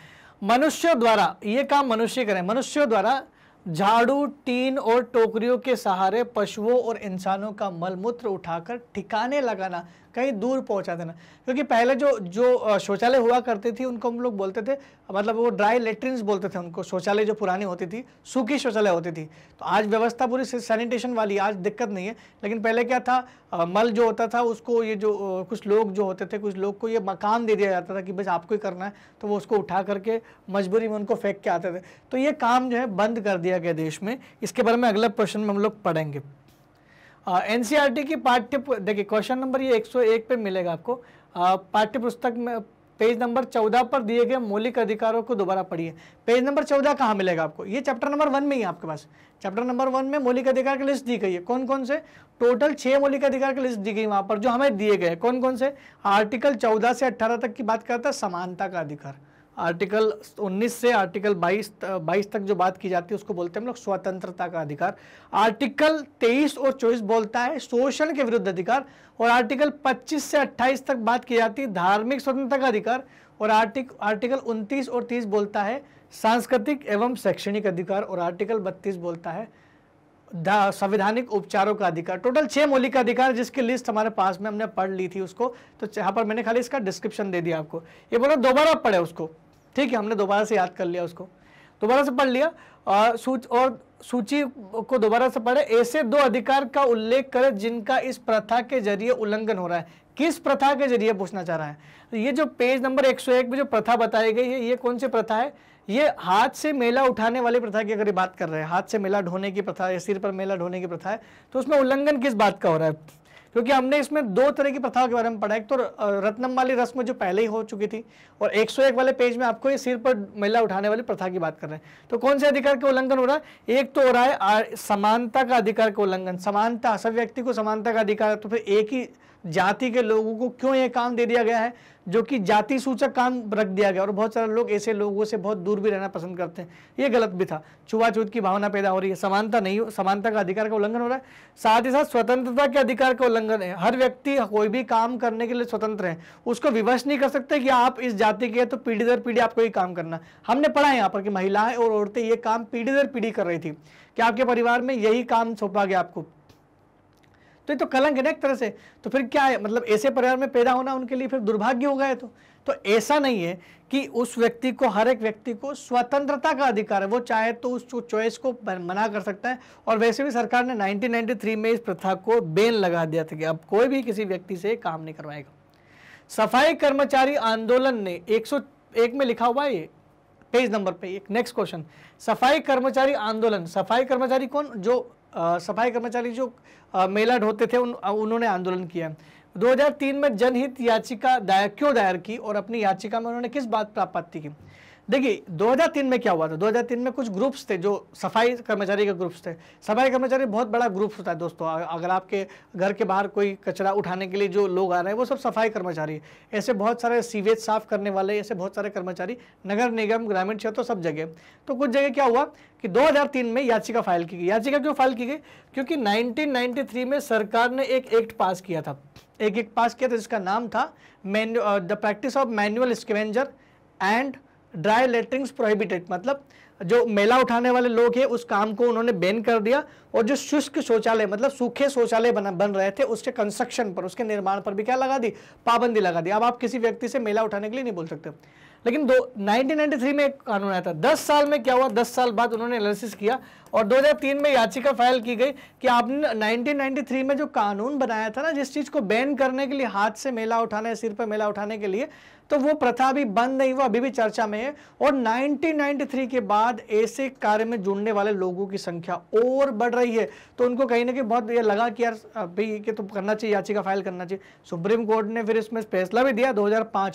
मनुष्यों द्वारा ये काम मनुष्य करें मनुष्यों द्वारा झाड़ू टीन और टोकरियों के सहारे पशुओं और इंसानों का मलमूत्र उठाकर ठिकाने लगाना कहीं दूर पहुंचा देना क्योंकि पहले जो जो शौचालय हुआ करती थी उनको हम लोग बोलते थे मतलब वो ड्राई लेट्रिन्स बोलते थे उनको शौचालय जो पुरानी होती थी सूखी शौचालय होती थी तो आज व्यवस्था पूरी सैनिटेशन वाली आज दिक्कत नहीं है लेकिन पहले क्या था मल जो होता था उसको ये जो कुछ लोग जो होते थे कुछ लोग को ये मकान दे दिया जाता था कि बस आपको ही करना है तो वो उसको उठा करके मजबूरी में उनको फेंक के आते थे तो ये काम जो है बंद कर दिया गया देश में इसके बारे में अगला प्रश्न में हम लोग पढ़ेंगे एनसीईआरटी e की पाठ्य देखिए क्वेश्चन नंबर ये 101 पे मिलेगा आपको पाठ्य पुस्तक में पेज नंबर 14 पर दिए गए मौलिक अधिकारों को दोबारा पढ़िए पेज नंबर 14 कहाँ मिलेगा आपको ये चैप्टर नंबर वन में ही आपके पास चैप्टर नंबर वन में मौलिक अधिकार की लिस्ट दी गई है कौन कौन से टोटल छः मौलिक अधिकार की लिस्ट दी गई वहाँ पर जो हमें दिए गए कौन कौन से आर्टिकल चौदह से अट्ठारह तक की बात करता है समानता का अधिकार आर्टिकल 19 से आर्टिकल 22 22 तक जो बात की जाती है उसको बोलते हैं हम लोग स्वतंत्रता का अधिकार आर्टिकल 23 और 24 बोलता है शोषण के विरुद्ध अधिकार और आर्टिकल 25 से 28 तक बात की जाती है धार्मिक स्वतंत्रता का अधिकार और आर्टिक आर्टिकल 29 और 30 बोलता है सांस्कृतिक एवं शैक्षणिक अधिकार और आर्टिकल बत्तीस बोलता है संविधानिक उपचारों का अधिकार टोटल छः मौलिक अधिकार जिसकी लिस्ट हमारे पास में हमने पढ़ ली थी उसको तो यहाँ पर मैंने खाली इसका डिस्क्रिप्शन दे दिया आपको ये बोला दोबारा पढ़े उसको ठीक है हमने दोबारा से याद कर लिया उसको दोबारा से पढ़ लिया और सूच और सूची को दोबारा से पढ़े ऐसे दो अधिकार का उल्लेख करें जिनका इस प्रथा के जरिए उल्लंघन हो रहा है किस प्रथा के जरिए पूछना चाह रहा है तो ये जो पेज नंबर 101 में जो प्रथा बताई गई है ये कौन सी प्रथा है ये हाथ से मेला उठाने वाली प्रथा की अगर बात कर रहे हैं हाथ से मेला ढोने की प्रथा या सिर पर मेला ढोने की प्रथा है तो उसमें उल्लंघन किस बात का हो रहा है क्योंकि हमने इसमें दो तरह की प्रथाओं के बारे में पढ़ा एक तो रत्नम वाली रस्म जो पहले ही हो चुकी थी और 101 वाले पेज में आपको ये सिर पर महिला उठाने वाली प्रथा की बात कर रहे हैं तो कौन से अधिकार का उल्लंघन हो रहा है एक तो हो रहा है समानता का अधिकार का उल्लंघन समानता सब व्यक्ति को समानता का अधिकार तो फिर एक ही जाति के लोगों को क्यों ये काम दे दिया गया है जो कि जाति सूचक काम रख दिया गया और बहुत सारे लोग ऐसे लोगों से बहुत दूर भी रहना पसंद करते हैं ये गलत भी था छुआछूत की भावना पैदा हो रही है समानता नहीं समानता का अधिकार का उल्लंघन हो रहा है साथ ही साथ स्वतंत्रता के अधिकार का उल्लंघन है हर व्यक्ति कोई भी काम करने के लिए स्वतंत्र है उसको विवश नहीं कर सकते कि आप इस जाति के तो पीढ़ी दर पीढ़ी आपको ये काम करना हमने पढ़ा यहाँ पर कि महिलाएं और औरतें ये काम पीढ़ी दर पीढ़ी कर रही थी क्या आपके परिवार में यही काम सौंपा गया आपको तो ये तो कलंक है ना एक तरह से तो फिर क्या है मतलब ऐसे परिवार में पैदा होना उनके लिए फिर दुर्भाग्य हो गए तो तो ऐसा नहीं है कि उस व्यक्ति को हर एक व्यक्ति को स्वतंत्रता का अधिकार है वो चाहे तो उस चॉइस को मना कर सकता है और वैसे भी सरकार ने 1993 में इस प्रथा को बैन लगा दिया था कि अब कोई भी किसी व्यक्ति से काम नहीं करवाएगा सफाई कर्मचारी आंदोलन ने 101 में लिखा हुआ है पेज नंबर पे एक नेक्स्ट क्वेश्चन सफाई कर्मचारी आंदोलन सफाई कर्मचारी कौन जो सफाई कर्मचारी जो मेला ढोते थे उन, उन्होंने आंदोलन किया 2003 में जनहित याचिका दायर क्यों दायर की और अपनी याचिका में उन्होंने किस बात पर आपत्ति की देखिए 2003 में क्या हुआ था 2003 में कुछ ग्रुप्स थे जो सफाई कर्मचारी के ग्रुप्स थे सफाई कर्मचारी बहुत बड़ा ग्रुप्स होता है दोस्तों अगर आपके घर के बाहर कोई कचरा उठाने के लिए जो लोग आ रहे हैं वो सब सफाई कर्मचारी ऐसे बहुत सारे सीवेज साफ करने वाले ऐसे बहुत सारे कर्मचारी नगर निगम ग्रामीण क्षेत्र तो सब जगह तो कुछ जगह क्या हुआ कि दो में याचिका फाइल की गई याचिका क्यों फाइल की गई क्योंकि नाइनटीन में सरकार ने एक एक्ट पास किया था एक एक्ट पास किया था जिसका नाम था the practice of manual scavenger and dry latrines prohibited मतलब जो मेला उठाने वाले लोग हैं उस काम को उन्होंने बैन कर दिया और जो शुष्क शौचालय मतलब सूखे शौचालय बन बन रहे थे उसके कंस्ट्रक्शन पर उसके निर्माण पर भी क्या लगा दी पाबंदी लगा दी अब आप किसी व्यक्ति से मेला उठाने के लिए नहीं बोल सकते लेकिन दो 1993 में एक कानून आया था 10 साल में क्या हुआ 10 साल बाद उन्होंने एनालिसिस किया और 2003 में याचिका फाइल की गई कि आपने 1993 में जो कानून बनाया था ना जिस चीज़ को बैन करने के लिए हाथ से मेला उठाने सिर पर मेला उठाने के लिए तो वो प्रथा अभी बंद नहीं हुआ अभी भी चर्चा में है और 1993 के बाद ऐसे कार्य में जुड़ने वाले लोगों की संख्या और बढ़ रही है तो उनको कहीं ना कहीं बहुत ये लगा कि यार अभी कि तो करना चाहिए याचिका फाइल करना चाहिए सुप्रीम कोर्ट ने फिर इसमें फैसला भी दिया दो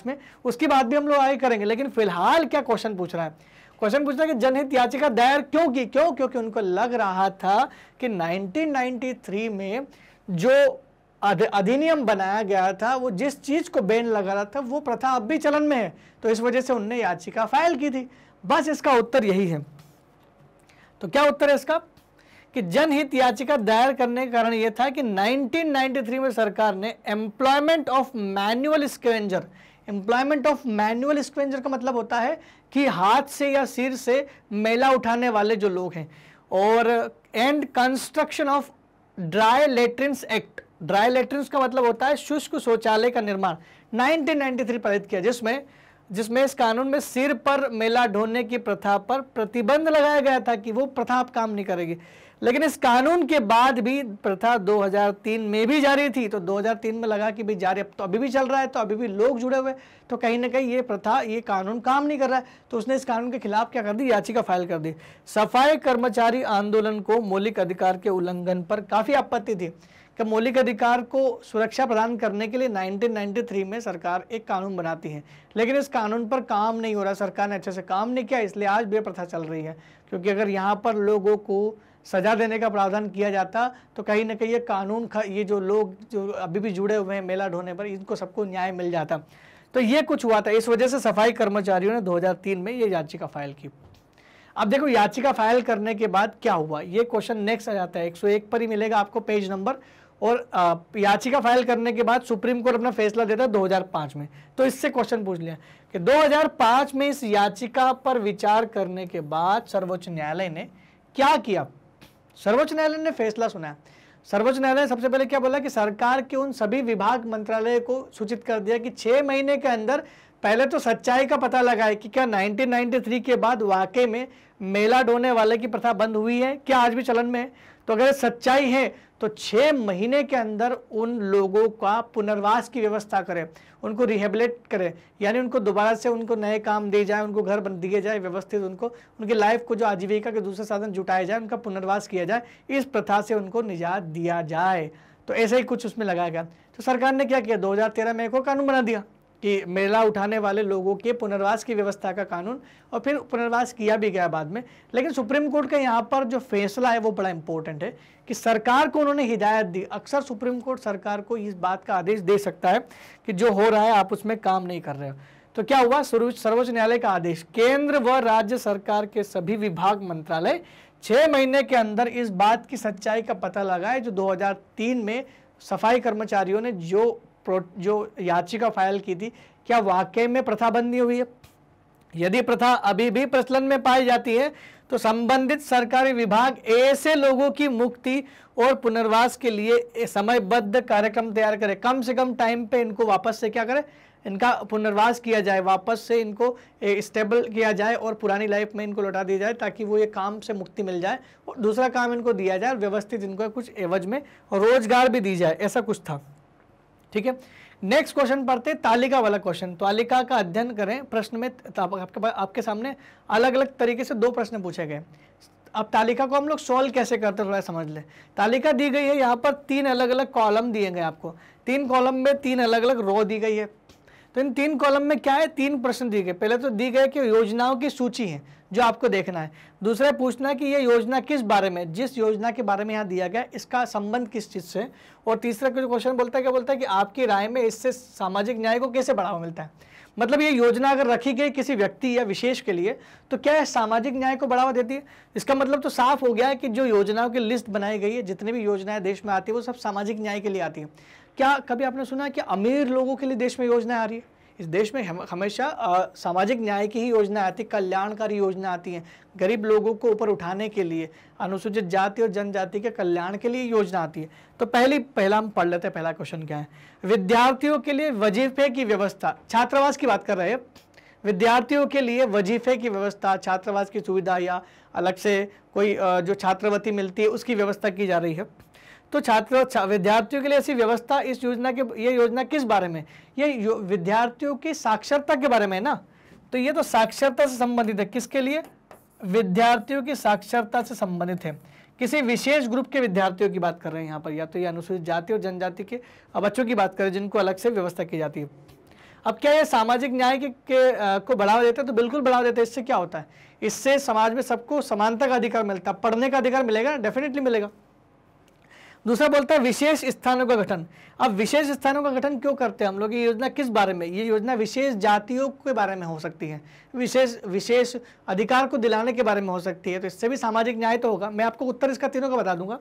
में उसके बाद भी हम लोग आए करेंगे करेंगे लेकिन फिलहाल क्या क्वेश्चन पूछ रहा है क्वेश्चन पूछ रहा है कि जनहित याचिका दायर क्यों की क्यों क्योंकि उनको लग रहा था कि 1993 में जो अधिनियम बनाया गया था वो जिस चीज को बैन लगा रहा था वो प्रथा अब भी चलन में है तो इस वजह से उनने याचिका फाइल की थी बस इसका उत्तर यही है तो क्या उत्तर है इसका कि जनहित याचिका दायर करने का कारण यह था कि 1993 में सरकार ने employment of manual scavenger employment of manual stranger का मतलब होता है कि हाथ से या सिर से मेला उठाने वाले जो लोग हैं और and construction of dry latrines act dry latrines का मतलब होता है शुष्क शौचालय का निर्माण 1993 पारित किया जिसमें जिसमें इस कानून में सिर पर मेला ढोने की प्रथा पर प्रतिबंध लगाया गया था कि वो प्रथा अब काम नहीं करेगी लेकिन इस कानून के बाद भी प्रथा 2003 में भी जारी थी तो 2003 में लगा कि भाई जारी अब तो अभी भी चल रहा है तो अभी भी लोग जुड़े हुए तो कहीं ना कहीं ये प्रथा ये कानून काम नहीं कर रहा है तो उसने इस कानून के खिलाफ क्या कर दी याचिका फाइल कर दी सफाई कर्मचारी आंदोलन को मौलिक अधिकार के उल्लंघन पर काफ़ी आपत्ति थी कि मौलिक अधिकार को सुरक्षा प्रदान करने के लिए 1993 में सरकार एक कानून बनाती है लेकिन इस कानून पर काम नहीं हो रहा सरकार ने अच्छे से काम नहीं किया इसलिए आज भी प्रथा चल रही है क्योंकि अगर यहाँ पर लोगों को सजा देने का प्रावधान किया जाता तो कहीं ना कहीं ये कानून ये जो लोग जो अभी भी जुड़े हुए हैं मेला ढोने पर इनको सबको न्याय मिल जाता तो ये कुछ हुआ था इस वजह से सफाई कर्मचारियों ने 2003 में ये याचिका फाइल की अब देखो याचिका फाइल करने के बाद क्या हुआ ये क्वेश्चन नेक्स्ट आ जाता है 101 पर ही मिलेगा आपको पेज नंबर और याचिका फाइल करने के बाद सुप्रीम कोर्ट अपना फैसला देता है 2005 में तो इससे क्वेश्चन पूछ लिया कि 2005 में इस याचिका पर विचार करने के बाद सर्वोच्च न्यायालय ने क्या किया सर्वोच्च न्यायालय ने फैसला सुना सर्वोच्च न्यायालय ने सबसे पहले क्या बोला कि सरकार के उन सभी विभाग मंत्रालय को सूचित कर दिया कि छः महीने के अंदर पहले तो सच्चाई का पता लगाए कि क्या 1993 के बाद वाकई में मेला डोने वाले की प्रथा बंद हुई है क्या आज भी चलन में है तो अगर सच्चाई है तो छः महीने के अंदर उन लोगों का पुनर्वास की व्यवस्था करें उनको रिहेबलेट करें यानी उनको दोबारा से उनको नए काम दिए जाए उनको घर बन दिए जाए व्यवस्थित उनको उनकी लाइफ को जो आजीविका के दूसरे साधन जुटाए जाए उनका पुनर्वास किया जाए इस प्रथा से उनको निजात दिया जाए तो ऐसे ही कुछ उसमें लगाया गया तो सरकार ने क्या किया दो में एक और कानून बना दिया कि मेला उठाने वाले लोगों के पुनर्वास की व्यवस्था का कानून और फिर पुनर्वास किया भी गया बाद में लेकिन सुप्रीम कोर्ट का यहाँ पर जो फैसला है वो बड़ा इंपॉर्टेंट है कि सरकार को उन्होंने हिदायत दी अक्सर सुप्रीम कोर्ट सरकार को इस बात का आदेश दे सकता है कि जो हो रहा है आप उसमें काम नहीं कर रहे हो तो क्या हुआ सर्वोच्च न्यायालय का आदेश केंद्र व राज्य सरकार के सभी विभाग मंत्रालय छः महीने के अंदर इस बात की सच्चाई का पता लगाए जो 2003 में सफाई कर्मचारियों ने जो जो याचिका फाइल की थी क्या वाकई में प्रथा बंदी हुई है यदि प्रथा अभी भी प्रचलन में पाई जाती है तो संबंधित सरकारी विभाग ऐसे लोगों की मुक्ति और पुनर्वास के लिए समयबद्ध कार्यक्रम तैयार करे कम से कम टाइम पे इनको वापस से क्या करे इनका पुनर्वास किया जाए वापस से इनको स्टेबल किया जाए और पुरानी लाइफ में इनको लौटा दिया जाए ताकि वो ये काम से मुक्ति मिल जाए और दूसरा काम इनको दिया जाए व्यवस्थित इनको कुछ एवज में रोजगार भी दी जाए ऐसा कुछ था ठीक है नेक्स्ट क्वेश्चन पढ़ते तालिका वाला क्वेश्चन तालिका का अध्ययन करें प्रश्न में आपके आपके सामने अलग अलग तरीके से दो प्रश्न पूछे गए अब तालिका को हम लोग सॉल्व कैसे करते थोड़ा समझ ले तालिका दी गई है यहाँ पर तीन अलग अलग कॉलम दिए गए आपको तीन कॉलम में तीन अलग अलग रो दी गई है तो इन तीन कॉलम में क्या है तीन प्रश्न दिए गए पहले तो दी गए कि योजनाओं की सूची है जो आपको देखना है दूसरा पूछना है कि ये योजना किस बारे में जिस योजना के बारे में यहाँ दिया गया इसका संबंध किस चीज़ से और तीसरा जो क्वेश्चन बोलता है क्या बोलता है कि आपकी राय में इससे सामाजिक न्याय को कैसे बढ़ावा मिलता है मतलब ये योजना अगर रखी गई किसी व्यक्ति या विशेष के लिए तो क्या सामाजिक न्याय को बढ़ावा देती है इसका मतलब तो साफ हो गया है कि जो योजनाओं की लिस्ट बनाई गई है जितनी भी योजनाएं देश में आती है वो सब सामाजिक न्याय के लिए आती है क्या कभी आपने सुना है कि अमीर लोगों के लिए देश में योजनाएं आ रही है इस देश में हम, हमेशा सामाजिक न्याय की ही योजना आती कल्याणकारी योजना आती है गरीब लोगों को ऊपर उठाने के लिए अनुसूचित जाति और जनजाति के कल्याण के लिए योजना आती है तो पहली पहला हम पढ़ लेते हैं पहला क्वेश्चन क्या है विद्यार्थियों के लिए वजीफे की व्यवस्था छात्रावास की बात कर रहे हैं विद्यार्थियों के लिए वजीफे की व्यवस्था छात्रावास की सुविधा या अलग से कोई जो छात्रवृत्ति मिलती है उसकी व्यवस्था की जा रही है तो छात्र विद्यार्थियों के लिए ऐसी व्यवस्था इस योजना के ये योजना किस बारे में ये विद्यार्थियों की साक्षरता के बारे में है ना तो ये तो साक्षरता से संबंधित है किसके लिए विद्यार्थियों की साक्षरता से संबंधित है किसी विशेष ग्रुप के विद्यार्थियों की बात कर रहे हैं यहाँ पर या तो ये अनुसूचित जाति और जनजाति के बच्चों की बात करें जिनको अलग से व्यवस्था की जाती है अब क्या ये सामाजिक न्याय के, के आ, को बढ़ावा देता है तो बिल्कुल बढ़ावा देते हैं इससे क्या होता है इससे समाज में सबको समानता का अधिकार मिलता है पढ़ने का अधिकार मिलेगा डेफिनेटली मिलेगा दूसरा बोलता है विशेष स्थानों का गठन अब विशेष स्थानों का गठन क्यों करते हैं हम लोग ये योजना किस बारे में ये योजना विशेष जातियों के बारे में हो सकती है विशेष विशेष अधिकार को दिलाने के बारे में हो सकती है तो इससे भी सामाजिक न्याय तो होगा मैं आपको उत्तर इसका तीनों का बता दूंगा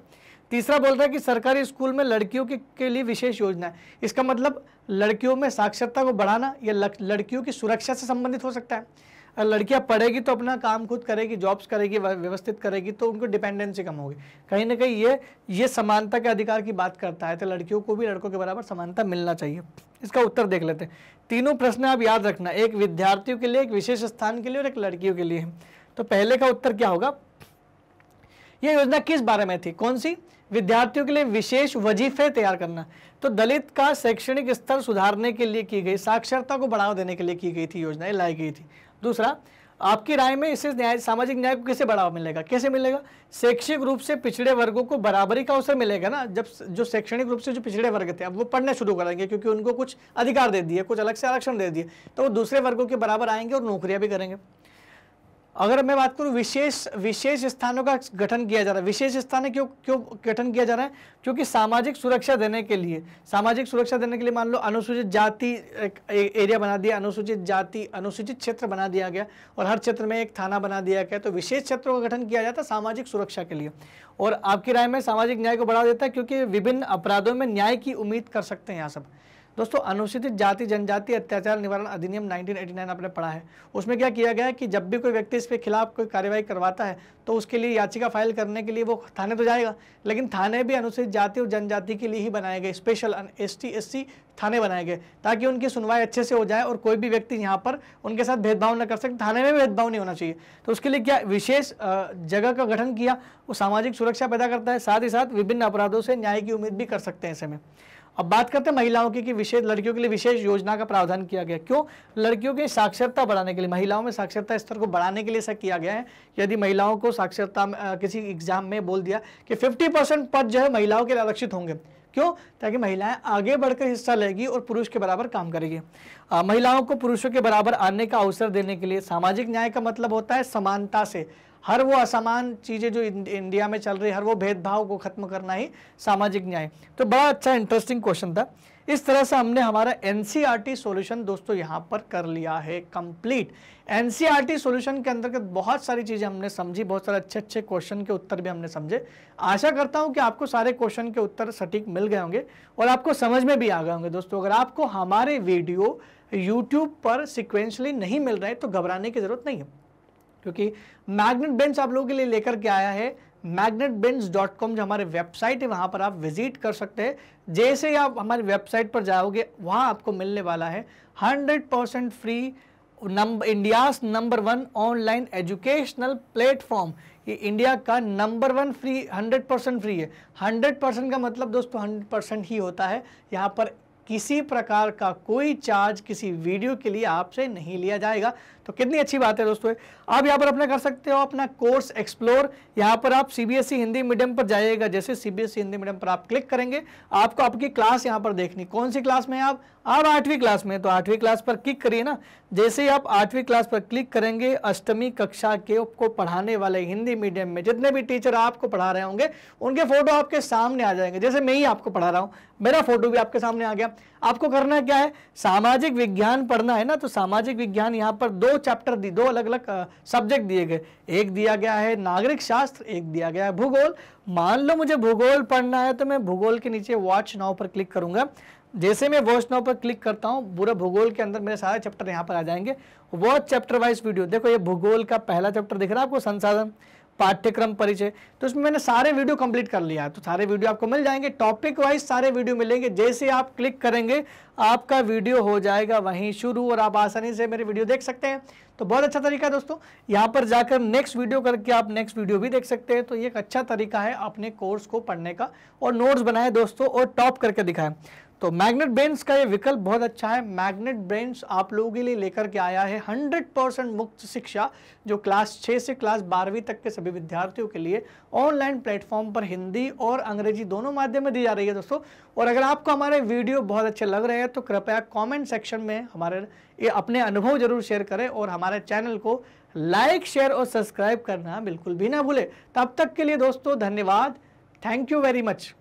तीसरा बोलता है कि सरकारी स्कूल में लड़कियों के, के लिए विशेष योजना है इसका मतलब लड़कियों में साक्षरता को बढ़ाना या लड़कियों की सुरक्षा से संबंधित हो सकता है लड़कियां पढ़ेगी तो अपना काम खुद करेगी जॉब्स करेगी व्यवस्थित करेगी तो उनको डिपेंडेंसी कम होगी कहीं ना कहीं ये ये समानता के अधिकार की बात करता है तो लड़कियों को भी लड़कों के बराबर समानता मिलना चाहिए इसका उत्तर देख लेते हैं तीनों प्रश्न आप याद रखना एक विद्यार्थियों के लिए एक विशेष स्थान के लिए और एक लड़कियों के लिए तो पहले का उत्तर क्या होगा यह योजना किस बारे में थी कौन सी विद्यार्थियों के लिए विशेष वजीफे तैयार करना तो दलित का शैक्षणिक स्तर सुधारने के लिए की गई साक्षरता को बढ़ावा देने के लिए की गई थी योजना लाई गई थी दूसरा आपकी राय में इसे न्याय सामाजिक न्याय को कैसे बढ़ावा मिलेगा कैसे मिलेगा शैक्षिक रूप से पिछड़े वर्गों को बराबरी का अवसर मिलेगा ना जब जो शैक्षणिक रूप से जो पिछड़े वर्ग थे अब वो पढ़ने शुरू करेंगे क्योंकि उनको कुछ अधिकार दे दिए कुछ अलग से आरक्षण दे दिए तो वो दूसरे वर्गों के बराबर आएंगे और नौकरियाँ भी करेंगे अगर मैं बात करूं विशेष विशेष स्थानों का गठन किया जा रहा है विशेष स्थान क्यों क्यों गठन किया जा रहा है क्योंकि सामाजिक सुरक्षा देने के लिए सामाजिक सुरक्षा देने के लिए मान लो अनुसूचित जाति एक एरिया बना दिया अनुसूचित जाति अनुसूचित क्षेत्र बना दिया गया और हर क्षेत्र में एक थाना बना दिया गया तो विशेष क्षेत्रों का गठन किया जाता है सामाजिक सुरक्षा के लिए और आपकी राय में सामाजिक न्याय को बढ़ा देता है क्योंकि विभिन्न अपराधों में न्याय की उम्मीद कर सकते हैं यहाँ सब दोस्तों अनुसूचित जाति जनजाति अत्याचार निवारण अधिनियम 1989 आपने पढ़ा है उसमें क्या किया गया है कि जब भी कोई व्यक्ति इसके खिलाफ कोई कार्यवाही करवाता है तो उसके लिए याचिका फाइल करने के लिए वो थाने तो जाएगा लेकिन थाने भी अनुसूचित जाति और जनजाति के लिए ही बनाए गए स्पेशल एस टी थाने बनाए गए ताकि उनकी सुनवाई अच्छे से हो जाए और कोई भी व्यक्ति यहाँ पर उनके साथ भेदभाव न कर सके थाने में भी भेदभाव नहीं होना चाहिए तो उसके लिए क्या विशेष जगह का गठन किया वो सामाजिक सुरक्षा पैदा करता है साथ ही साथ विभिन्न अपराधों से न्याय की उम्मीद भी कर सकते हैं इसमें में अब बात करते हैं महिलाओं की कि विशेष लड़कियों के लिए विशेष योजना का प्रावधान किया गया क्यों लड़कियों की साक्षरता बढ़ाने के लिए महिलाओं में साक्षरता स्तर को बढ़ाने के लिए ऐसा किया गया है यदि महिलाओं को साक्षरता किसी एग्जाम में बोल दिया कि फिफ्टी पद जो है महिलाओं के लिए आरक्षित होंगे क्यों ताकि महिलाएं आगे बढ़कर हिस्सा लेगी और पुरुष के बराबर काम करेगी महिलाओं को पुरुषों के बराबर आने का अवसर देने के लिए सामाजिक न्याय का मतलब होता है समानता से हर वो असमान चीज़ें जो इंडिया में चल रही हर वो भेदभाव को खत्म करना ही सामाजिक न्याय तो बड़ा अच्छा इंटरेस्टिंग क्वेश्चन था इस तरह से हमने हमारा एन सोल्यूशन e दोस्तों यहाँ पर कर लिया है कंप्लीट एन सोल्यूशन के अंतर्गत बहुत सारी चीज़ें हमने समझी बहुत सारे अच्छे अच्छे क्वेश्चन के उत्तर भी हमने समझे आशा करता हूँ कि आपको सारे क्वेश्चन के उत्तर सटीक मिल गए होंगे और आपको समझ में भी आ गए होंगे दोस्तों अगर आपको हमारे वीडियो यूट्यूब पर सिक्वेंशली नहीं मिल रहे तो घबराने की ज़रूरत नहीं है क्योंकि मैग्नेट बेंच आप लोगों के लिए लेकर के आया है मैग्नेट बेंच डॉट कॉम जो हमारे वेबसाइट है वहां पर आप विजिट कर सकते हैं जैसे ही आप हमारी वेबसाइट पर जाओगे वहां आपको मिलने वाला है hundred percent free number India number one online educational platform ये इंडिया का number one free hundred percent free है हंड्रेड परसेंट का मतलब दोस्तों हंड्रेड परसेंट ही होता है यहाँ पर किसी प्रकार का कोई चार्ज किसी वीडियो के लिए आपसे नहीं लिया जाएगा तो कितनी अच्छी बात है दोस्तों आप यहाँ पर अपना कर सकते हो अपना कोर्स एक्सप्लोर यहाँ पर आप सीबीएसई e हिंदी मीडियम पर जाइएगा जैसे सीबीएसई e हिंदी मीडियम पर आप क्लिक करेंगे आपको आपकी क्लास यहाँ पर देखनी कौन सी क्लास में है आप आप आठवीं क्लास में तो आठवीं क्लास पर क्लिक करिए ना जैसे ही आप आठवीं क्लास पर क्लिक करेंगे अष्टमी कक्षा के को पढ़ाने वाले हिंदी मीडियम में जितने भी टीचर आपको पढ़ा रहे होंगे उनके फोटो आपके सामने आ जाएंगे जैसे मैं ही आपको पढ़ा रहा हूँ मेरा फोटो भी आपके सामने आ गया आपको करना क्या है सामाजिक विज्ञान पढ़ना है ना तो सामाजिक विज्ञान यहाँ पर दो चैप्टर दी दो अलग अलग सब्जेक्ट दिए गए एक दिया गया है नागरिक शास्त्र एक दिया गया है भूगोल मान लो मुझे भूगोल पढ़ना है तो मैं भूगोल के नीचे वॉच नाव पर क्लिक करूंगा जैसे मैं वॉच नाव पर क्लिक करता हूँ पूरा भूगोल के अंदर मेरे सारे चैप्टर यहाँ पर आ जाएंगे वॉच चैप्टर वाइज वीडियो देखो ये भूगोल का पहला चैप्टर दिख रहा है आपको संसाधन पाठ्यक्रम परिचय तो उसमें मैंने सारे वीडियो कंप्लीट कर लिया है तो सारे वीडियो आपको मिल जाएंगे टॉपिक वाइज सारे वीडियो मिलेंगे जैसे आप क्लिक करेंगे आपका वीडियो हो जाएगा वहीं शुरू और आप आसानी से मेरे वीडियो देख सकते हैं तो बहुत अच्छा तरीका है दोस्तों यहाँ पर जाकर नेक्स्ट वीडियो करके आप नेक्स्ट वीडियो भी देख सकते हैं तो ये एक अच्छा तरीका है अपने कोर्स को पढ़ने का और नोट्स बनाए दोस्तों और टॉप करके दिखाएं तो मैग्नेट ब्रेन्स का ये विकल्प बहुत अच्छा है मैग्नेट ब्रेन्स आप लोगों के लिए लेकर के आया है 100 परसेंट मुक्त शिक्षा जो क्लास 6 से क्लास बारहवीं तक के सभी विद्यार्थियों के लिए ऑनलाइन प्लेटफॉर्म पर हिंदी और अंग्रेजी दोनों माध्यम में दी जा रही है दोस्तों और अगर आपको हमारे वीडियो बहुत अच्छे लग रहे हैं तो कृपया कॉमेंट सेक्शन में हमारे ये अपने अनुभव जरूर शेयर करें और हमारे चैनल को लाइक शेयर और सब्सक्राइब करना बिल्कुल भी ना भूलें तब तक के लिए दोस्तों धन्यवाद थैंक यू वेरी मच